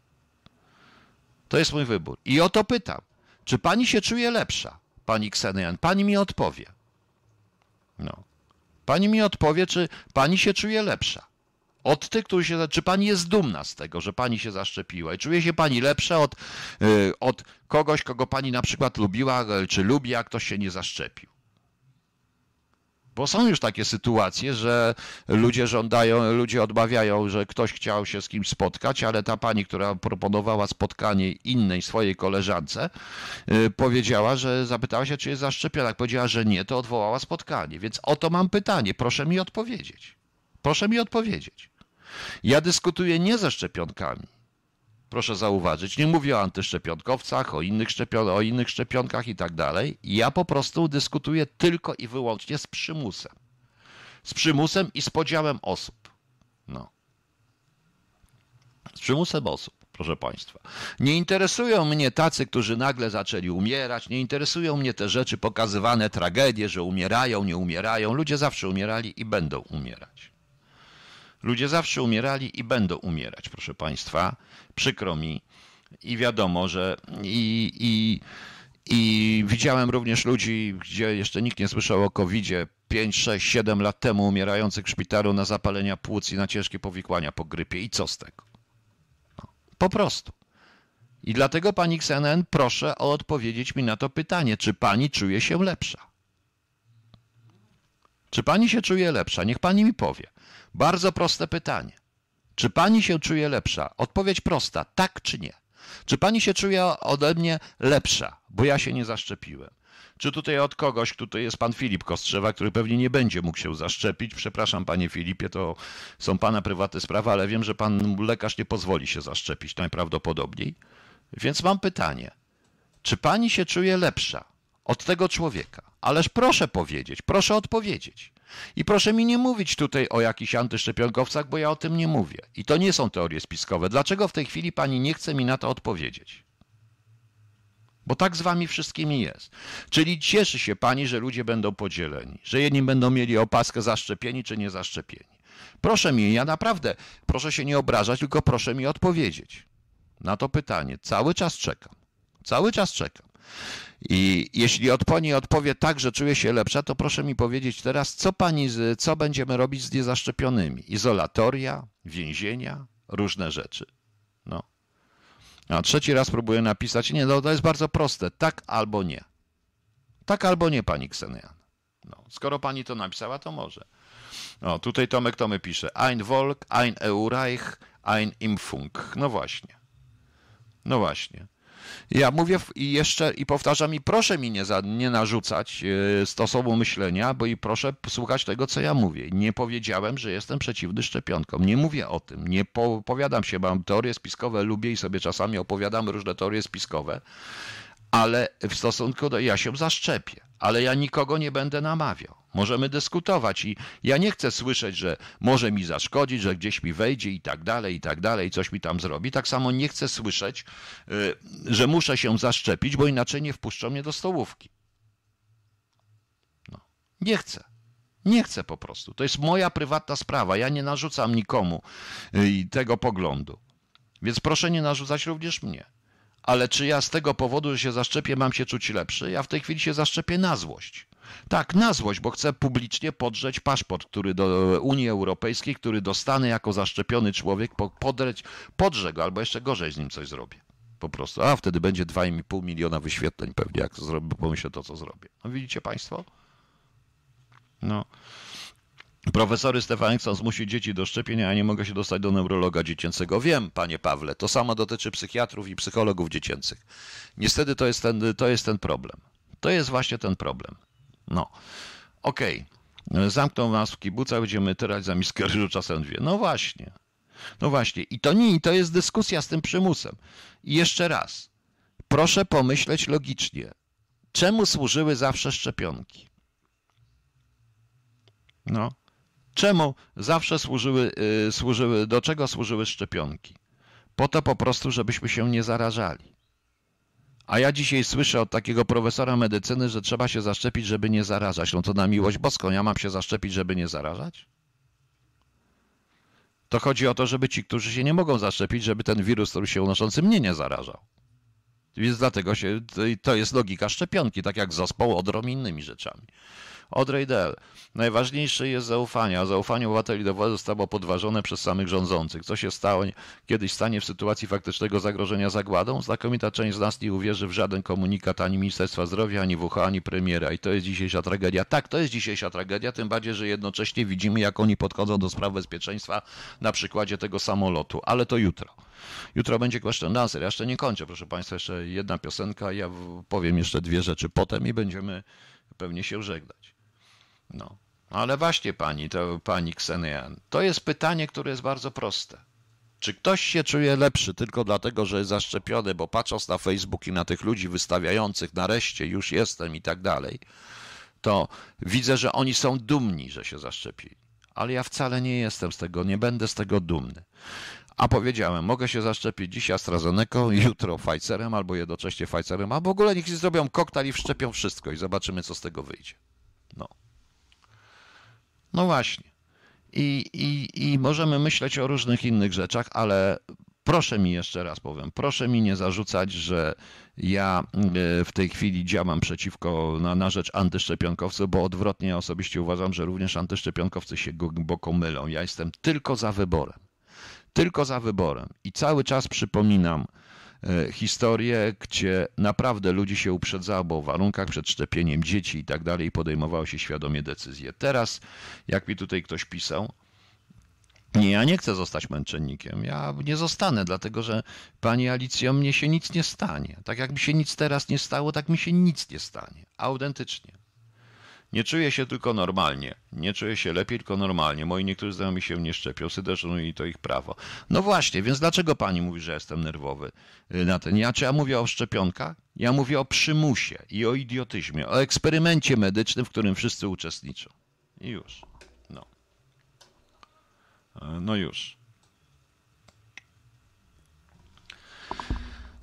To jest mój wybór. I o to pytam. Czy pani się czuje lepsza, pani Ksenian? Pani mi odpowie. No. Pani mi odpowie, czy pani się czuje lepsza. Od tych, którzy się. Czy pani jest dumna z tego, że pani się zaszczepiła i czuje się pani lepsza od, y, od kogoś, kogo pani na przykład lubiła, y, czy lubi, jak ktoś się nie zaszczepił? Bo są już takie sytuacje, że ludzie żądają, ludzie odmawiają, że ktoś chciał się z kimś spotkać, ale ta pani, która proponowała spotkanie innej swojej koleżance, y, powiedziała, że zapytała się, czy jest zaszczepiona. szczepionek, powiedziała, że nie, to odwołała spotkanie. Więc o to mam pytanie. Proszę mi odpowiedzieć. Proszę mi odpowiedzieć. Ja dyskutuję nie ze szczepionkami proszę zauważyć, nie mówię o antyszczepionkowcach, o innych, szczepion o innych szczepionkach i tak dalej. Ja po prostu dyskutuję tylko i wyłącznie z przymusem. Z przymusem i z podziałem osób. No. Z przymusem osób proszę Państwa. Nie interesują mnie tacy, którzy nagle zaczęli umierać, nie interesują mnie te rzeczy pokazywane, tragedie, że umierają, nie umierają. Ludzie zawsze umierali i będą umierać. Ludzie zawsze umierali i będą umierać, proszę Państwa. Przykro mi i wiadomo, że i, i, i widziałem również ludzi, gdzie jeszcze nikt nie słyszał o COVID-zie 5, 6, 7 lat temu umierających w szpitalu na zapalenia płuc i na ciężkie powikłania po grypie. I co z tego? No, po prostu. I dlatego pani XNN proszę o odpowiedzieć mi na to pytanie, czy pani czuje się lepsza? Czy pani się czuje lepsza? Niech pani mi powie. Bardzo proste pytanie. Czy pani się czuje lepsza? Odpowiedź prosta, tak czy nie. Czy pani się czuje ode mnie lepsza, bo ja się nie zaszczepiłem? Czy tutaj od kogoś, tutaj jest pan Filip Kostrzewa, który pewnie nie będzie mógł się zaszczepić? Przepraszam, panie Filipie, to są pana prywatne sprawy, ale wiem, że pan lekarz nie pozwoli się zaszczepić najprawdopodobniej. Więc mam pytanie: czy pani się czuje lepsza od tego człowieka? Ależ proszę powiedzieć, proszę odpowiedzieć. I proszę mi nie mówić tutaj o jakichś antyszczepionkowcach, bo ja o tym nie mówię. I to nie są teorie spiskowe. Dlaczego w tej chwili pani nie chce mi na to odpowiedzieć? Bo tak z wami wszystkimi jest. Czyli cieszy się pani, że ludzie będą podzieleni, że jedni będą mieli opaskę zaszczepieni czy nie zaszczepieni. Proszę mi, ja naprawdę, proszę się nie obrażać, tylko proszę mi odpowiedzieć na to pytanie. Cały czas czekam. Cały czas czekam. I jeśli od pani odpowie tak, że czuje się lepsza, to proszę mi powiedzieć teraz, co pani, co będziemy robić z niezaszczepionymi? Izolatoria, więzienia, różne rzeczy. No. A trzeci raz próbuję napisać, nie, no to jest bardzo proste, tak albo nie. Tak albo nie, pani Ksenian. No, skoro pani to napisała, to może. No, tutaj Tomek Tomy pisze, ein Volk, ein Eureich, ein Impfung. No właśnie. No właśnie. Ja mówię i jeszcze i powtarzam i proszę mi nie, za, nie narzucać e, sposobu myślenia, bo i proszę słuchać tego, co ja mówię. Nie powiedziałem, że jestem przeciwny szczepionkom. Nie mówię o tym. Nie opowiadam się, mam teorie spiskowe, lubię i sobie czasami opowiadam różne teorie spiskowe, ale w stosunku do ja się zaszczepię, ale ja nikogo nie będę namawiał. Możemy dyskutować i ja nie chcę słyszeć, że może mi zaszkodzić, że gdzieś mi wejdzie i tak dalej, i tak dalej, coś mi tam zrobi. Tak samo nie chcę słyszeć, y, że muszę się zaszczepić, bo inaczej nie wpuszczą mnie do stołówki. No. Nie chcę. Nie chcę po prostu. To jest moja prywatna sprawa. Ja nie narzucam nikomu y, tego poglądu. Więc proszę nie narzucać również mnie ale czy ja z tego powodu, że się zaszczepię, mam się czuć lepszy? Ja w tej chwili się zaszczepię na złość. Tak, na złość, bo chcę publicznie podrzeć paszport, który do Unii Europejskiej, który dostanę jako zaszczepiony człowiek, podrzeć, podrze go, albo jeszcze gorzej z nim coś zrobię. Po prostu. A wtedy będzie 2,5 miliona wyświetleń pewnie, jak zrobię, pomyślę to, co zrobię. No, widzicie Państwo? No. Profesory Stefan chcą zmusić dzieci do szczepienia, a nie mogę się dostać do neurologa dziecięcego. Wiem, panie Pawle, to samo dotyczy psychiatrów i psychologów dziecięcych. Niestety to jest ten, to jest ten problem. To jest właśnie ten problem. No. Okej. Okay. Zamkną nas w kibuca, będziemy tyrać za miskę ryżu czasem dwie. No właśnie. No właśnie. I to nie, to jest dyskusja z tym przymusem. I jeszcze raz. Proszę pomyśleć logicznie. Czemu służyły zawsze szczepionki? No. Czemu zawsze służyły, y, służyły, do czego służyły szczepionki? Po to po prostu, żebyśmy się nie zarażali. A ja dzisiaj słyszę od takiego profesora medycyny, że trzeba się zaszczepić, żeby nie zarażać. No to na miłość boską, ja mam się zaszczepić, żeby nie zarażać? To chodzi o to, żeby ci, którzy się nie mogą zaszczepić, żeby ten wirus, który się unoszący mnie nie zarażał. Więc dlatego się, to jest logika szczepionki, tak jak z ospą, odrom innymi rzeczami. Audrey Dell. Najważniejsze jest zaufanie, a zaufanie obywateli do władzy zostało podważone przez samych rządzących. Co się stało kiedyś stanie w sytuacji faktycznego zagrożenia zagładą? Znakomita część z nas nie uwierzy w żaden komunikat ani Ministerstwa Zdrowia, ani WHO, ani premiera. I to jest dzisiejsza tragedia. Tak, to jest dzisiejsza tragedia, tym bardziej, że jednocześnie widzimy, jak oni podchodzą do spraw bezpieczeństwa na przykładzie tego samolotu. Ale to jutro. Jutro będzie question dancer. Ja jeszcze nie kończę, proszę Państwa, jeszcze jedna piosenka. Ja powiem jeszcze dwie rzeczy potem i będziemy pewnie się żegnać. No. Ale właśnie pani, to pani Ksenian, to jest pytanie, które jest bardzo proste. Czy ktoś się czuje lepszy tylko dlatego, że jest zaszczepiony, bo patrząc na Facebook i na tych ludzi wystawiających, nareszcie już jestem i tak dalej, to widzę, że oni są dumni, że się zaszczepili. Ale ja wcale nie jestem z tego, nie będę z tego dumny. A powiedziałem, mogę się zaszczepić dzisiaj AstraZeneca, jutro Pfizerem albo jednocześnie Pfizerem, a w ogóle niech zrobią koktajl i wszczepią wszystko i zobaczymy, co z tego wyjdzie. No. No właśnie. I, i, I możemy myśleć o różnych innych rzeczach, ale proszę mi jeszcze raz powiem, proszę mi nie zarzucać, że ja e, w tej chwili działam przeciwko, na, na rzecz antyszczepionkowców, bo odwrotnie ja osobiście uważam, że również antyszczepionkowcy się głęboko mylą. Ja jestem tylko za wyborem. Tylko za wyborem. I cały czas przypominam, E, historie, gdzie naprawdę ludzi się uprzedzało o warunkach przed szczepieniem dzieci i tak dalej, podejmowało się świadomie decyzje. Teraz, jak mi tutaj ktoś pisał, nie, ja nie chcę zostać męczennikiem. Ja nie zostanę, dlatego że pani Alicjo, mnie się nic nie stanie. Tak jak mi się nic teraz nie stało, tak mi się nic nie stanie. Autentycznie. Nie czuję się tylko normalnie. Nie czuję się lepiej, tylko normalnie. Moi niektórzy mi się nie szczepią, syderzą no i to ich prawo. No właśnie, więc dlaczego pani mówi, że jestem nerwowy y, na ten? Ja, czy ja mówię o szczepionkach? Ja mówię o przymusie i o idiotyzmie, o eksperymencie medycznym, w którym wszyscy uczestniczą. I już. No. E, no już.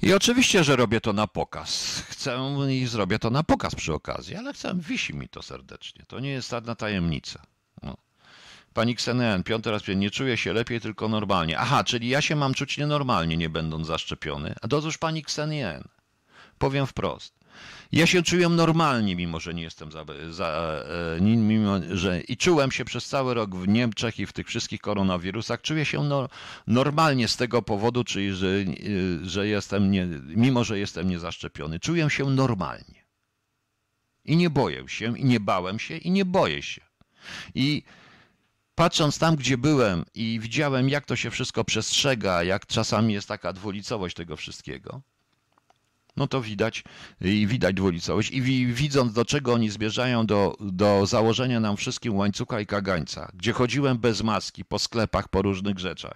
I oczywiście, że robię to na pokaz. Chcę i zrobię to na pokaz przy okazji, ale chcę, wisi mi to serdecznie. To nie jest żadna tajemnica. No. Pani Ksenen, piąty raz nie czuję się lepiej, tylko normalnie. Aha, czyli ja się mam czuć nienormalnie, nie będąc zaszczepiony. A dotyż pani Ksenen. Powiem wprost. Ja się czułem normalnie, mimo że nie jestem za, za, e, mimo, że i czułem się przez cały rok w Niemczech i w tych wszystkich koronawirusach, czuję się no, normalnie z tego powodu, czyli że, e, że jestem nie, mimo że jestem niezaszczepiony, czuję się normalnie. I nie boję się, i nie bałem się, i nie boję się. I patrząc tam, gdzie byłem i widziałem, jak to się wszystko przestrzega, jak czasami jest taka dwulicowość tego wszystkiego, no to widać y, i widać dwulicowość. I widząc, do czego oni zmierzają, do, do założenia nam wszystkim łańcucha i kagańca, gdzie chodziłem bez maski po sklepach, po różnych rzeczach.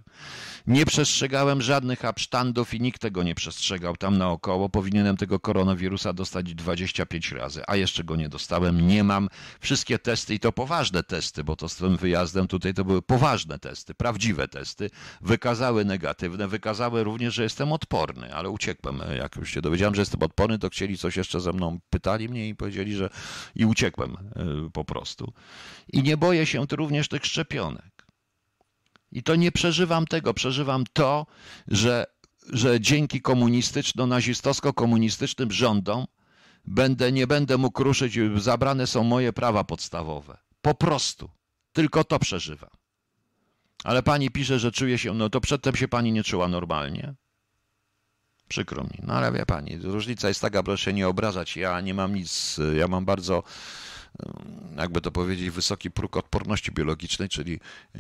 Nie przestrzegałem żadnych absztandów i nikt tego nie przestrzegał tam naokoło. Powinienem tego koronawirusa dostać 25 razy, a jeszcze go nie dostałem. Nie mam. Wszystkie testy i to poważne testy, bo to z tym wyjazdem tutaj to były poważne testy, prawdziwe testy, wykazały negatywne, wykazały również, że jestem odporny, ale uciekłem, jak już się dowiedziałem że jestem odporny, to chcieli coś jeszcze ze mną, pytali mnie i powiedzieli, że i uciekłem e, po prostu. I nie boję się również tych szczepionek. I to nie przeżywam tego, przeżywam to, że, że dzięki komunistyczno-nazistowsko-komunistycznym rządom będę, nie będę mógł ruszyć, zabrane są moje prawa podstawowe. Po prostu. Tylko to przeżywam. Ale pani pisze, że czuje się, no to przedtem się pani nie czuła normalnie. Przykro mi. No ale wie pani, różnica jest taka, proszę się nie obrażać. Ja nie mam nic, ja mam bardzo jakby to powiedzieć, wysoki próg odporności biologicznej, czyli e,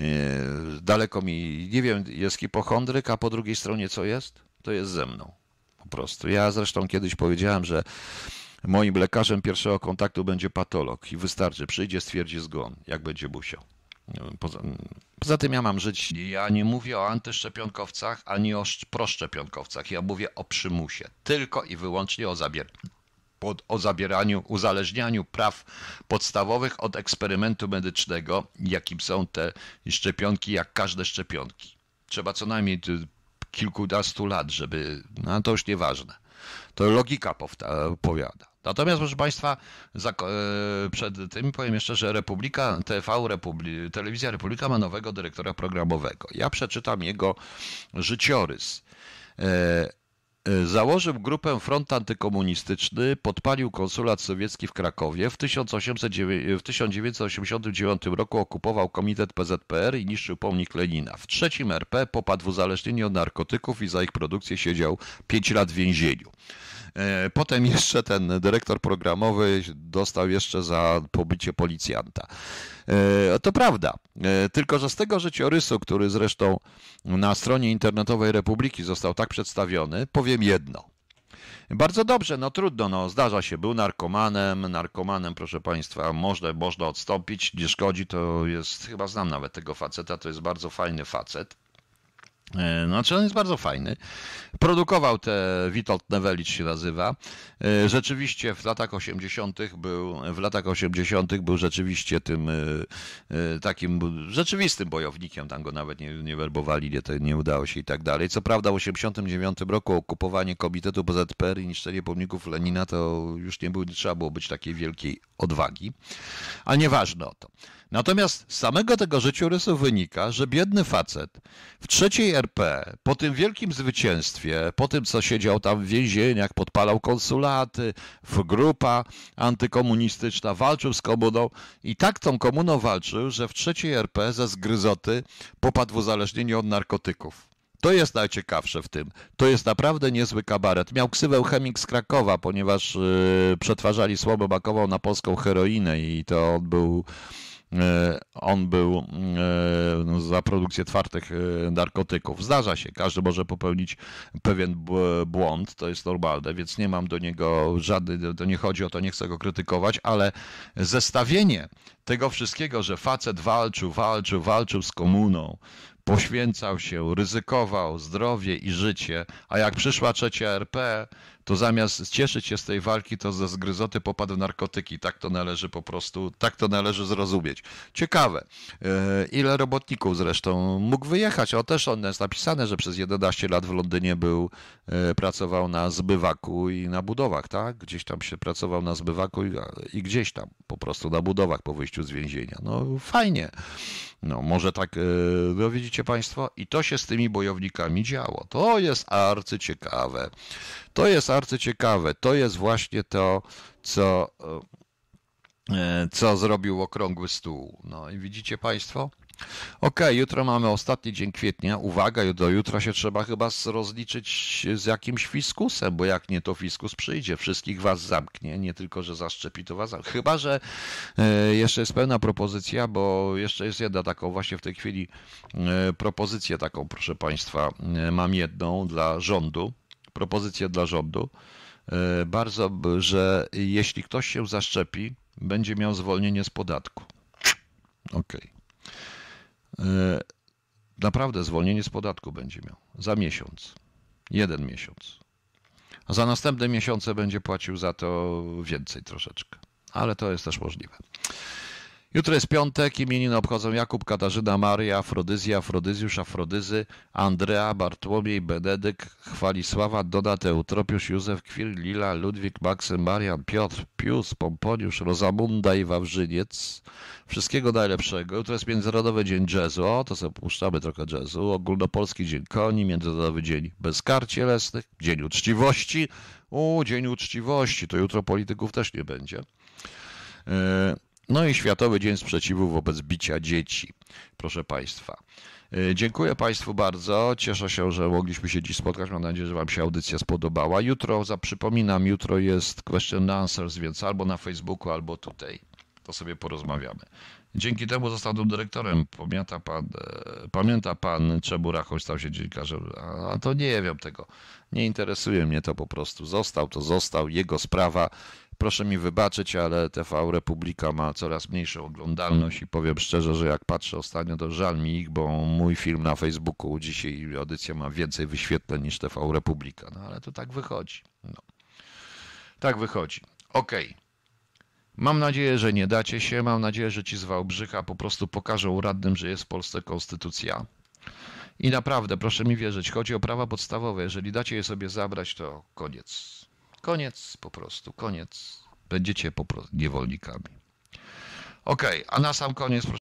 daleko mi, nie wiem, jest hipochondryk, a po drugiej stronie co jest? To jest ze mną. Po prostu. Ja zresztą kiedyś powiedziałem, że moim lekarzem pierwszego kontaktu będzie patolog i wystarczy, przyjdzie, stwierdzi zgon, jak będzie musiał. Poza, poza, tym ja mam żyć. Ja nie mówię o antyszczepionkowcach ani o proszczepionkowcach. Ja mówię o przymusie. Tylko i wyłącznie o zabieraniu. O zabieraniu, uzależnianiu praw podstawowych od eksperymentu medycznego, jakim są te szczepionki, jak każde szczepionki. Trzeba co najmniej kilkunastu lat, żeby. No to już nieważne. To logika powiada. Natomiast, proszę Państwa, e, przed tym powiem jeszcze, że Republika TV, Republi, Telewizja Republika ma nowego dyrektora programowego. Ja przeczytam jego życiorys. E, e, założył grupę Front Antykomunistyczny, podpalił konsulat sowiecki w Krakowie, w, 1809, w 1989 roku okupował komitet PZPR i niszczył pomnik Lenina. W trzecim RP popadł w uzależnienie od narkotyków i za ich produkcję siedział 5 lat w więzieniu. E, potem jeszcze ten dyrektor programowy dostał jeszcze za pobycie policjanta. E, to prawda, e, tylko że z tego życiorysu, który zresztą na stronie internetowej Republiki został tak przedstawiony, powiem jedno. Bardzo dobrze, no trudno, no zdarza się, był narkomanem, narkomanem, proszę Państwa, można, można odstąpić, nie szkodzi, to jest, chyba znam nawet tego faceta, to jest bardzo fajny facet. E, znaczy on jest bardzo fajny. Produkował te, Witold Nevelich się nazywa. E, rzeczywiście w latach 80. był, w latach 80. był rzeczywiście tym e, takim rzeczywistym bojownikiem, tam go nawet nie, nie werbowali, nie, to nie udało się i tak dalej. Co prawda w 89 roku okupowanie Komitetu PZPR i niszczenie pomników Lenina to już nie było, nie trzeba było być takiej wielkiej odwagi, ale nieważne o to. Natomiast z samego tego życiorysu wynika, że biedny facet w trzeciej RP, po tym wielkim zwycięstwie, po tym co siedział tam w więzieniach, podpalał konsulaty, w grupa antykomunistyczna, walczył z komuną i tak tą komuną walczył, że w trzeciej RP ze zgryzoty popadł w uzależnienie od narkotyków. To jest najciekawsze w tym. To jest naprawdę niezły kabaret. Miał ksywę chemik z Krakowa, ponieważ yy, przetwarzali słowo bakową na polską heroinę i to on był y, on był y, no, za produkcję twardych y, narkotyków. Zdarza się, każdy może popełnić pewien błąd, to jest normalne, więc nie mam do niego żadnych, to nie chodzi o to, nie chcę go krytykować, ale zestawienie tego wszystkiego, że facet walczył, walczył, walczył z komuną, poświęcał się, ryzykował zdrowie i życie, a jak przyszła trzecia RP, to zamiast cieszyć się z tej walki, to ze zgryzoty popadł w narkotyki. Tak to należy po prostu, tak to należy zrozumieć. Ciekawe, e, ile robotników zresztą mógł wyjechać, o też on jest napisane, że przez 11 lat w Londynie był, e, pracował na zbywaku i na budowach, tak? Gdzieś tam się pracował na zbywaku i, i gdzieś tam po prostu na budowach po wyjściu z więzienia. No fajnie. No, może tak, yy, widzicie Państwo? I to się z tymi bojownikami działo. To jest arcyciekawe. To jest arcyciekawe. To jest właśnie to, co, yy, co zrobił okrągły stół. No i widzicie Państwo? Okej, okay, jutro mamy ostatni dzień kwietnia. Uwaga, do jutra się trzeba chyba rozliczyć z jakimś fiskusem, bo jak nie, to fiskus przyjdzie. Wszystkich was zamknie, nie tylko, że zaszczepi, to was zamknie. Chyba, że e, jeszcze jest pełna propozycja, bo jeszcze jest jedna taką właśnie w tej chwili e, propozycję taką, proszę państwa, e, mam jedną dla rządu. Propozycję dla rządu. Bardzo, że jeśli ktoś się zaszczepi, będzie miał zwolnienie z podatku. Okej. Okay. E, naprawdę zwolnienie z podatku będzie miał za miesiąc, jeden miesiąc. A za następne miesiące będzie płacił za to więcej troszeczkę, ale to jest też możliwe. Jutro jest piątek, imieniny obchodzą Jakub, Katarzyna, Maria, Afrodyzja, Afrodyzjusz, Afrodyzy, Andrea, Bartłomiej, Benedyk, Chwalisława, Donat, Eutropiusz, Józef, Kwil, Lila, Ludwik, Maksym, Marian, Piotr, Pius, Pomponiusz, Rozamunda i Wawrzyniec. Wszystkiego najlepszego. Jutro jest Międzynarodowy Dzień Jazzu, o, to sobie puszczamy trochę jazzu. Ogólnopolski Dzień Koni, Międzynarodowy Dzień Bezkar Cielesnych, Dzień Uczciwości. O, Dzień Uczciwości, to jutro polityków też nie będzie. Yy. No i Światowy Dzień Sprzeciwu wobec bicia dzieci. Proszę Państwa. E, dziękuję Państwu bardzo. Cieszę się, że mogliśmy się dziś spotkać. Mam nadzieję, że Wam się audycja spodobała. Jutro, przypominam, jutro jest question answers, więc albo na Facebooku, albo tutaj. To sobie porozmawiamy. Dzięki temu zostałem dyrektorem. Pamięta pan, e, pamięta pan czemu Rachoś stał się dziennikarzem? A to nie wiem tego. Nie interesuje mnie to po prostu. Został, to został. Jego sprawa proszę mi wybaczyć, ale TV Republika ma coraz mniejszą oglądalność i powiem szczerze, że jak patrzę ostatnio, to żal mi ich, bo mój film na Facebooku dzisiaj audycja ma więcej wyświetleń niż TV Republika. No ale to tak wychodzi. No. Tak wychodzi. Okej. Okay. Mam nadzieję, że nie dacie się. Mam nadzieję, że ci z Wałbrzycha po prostu pokażą radnym, że jest w Polsce konstytucja. I naprawdę, proszę mi wierzyć, chodzi o prawa podstawowe. Jeżeli dacie je sobie zabrać, to koniec. Koniec, po prostu, koniec. Będziecie po prostu niewolnikami. Ok, a na sam koniec, proszę.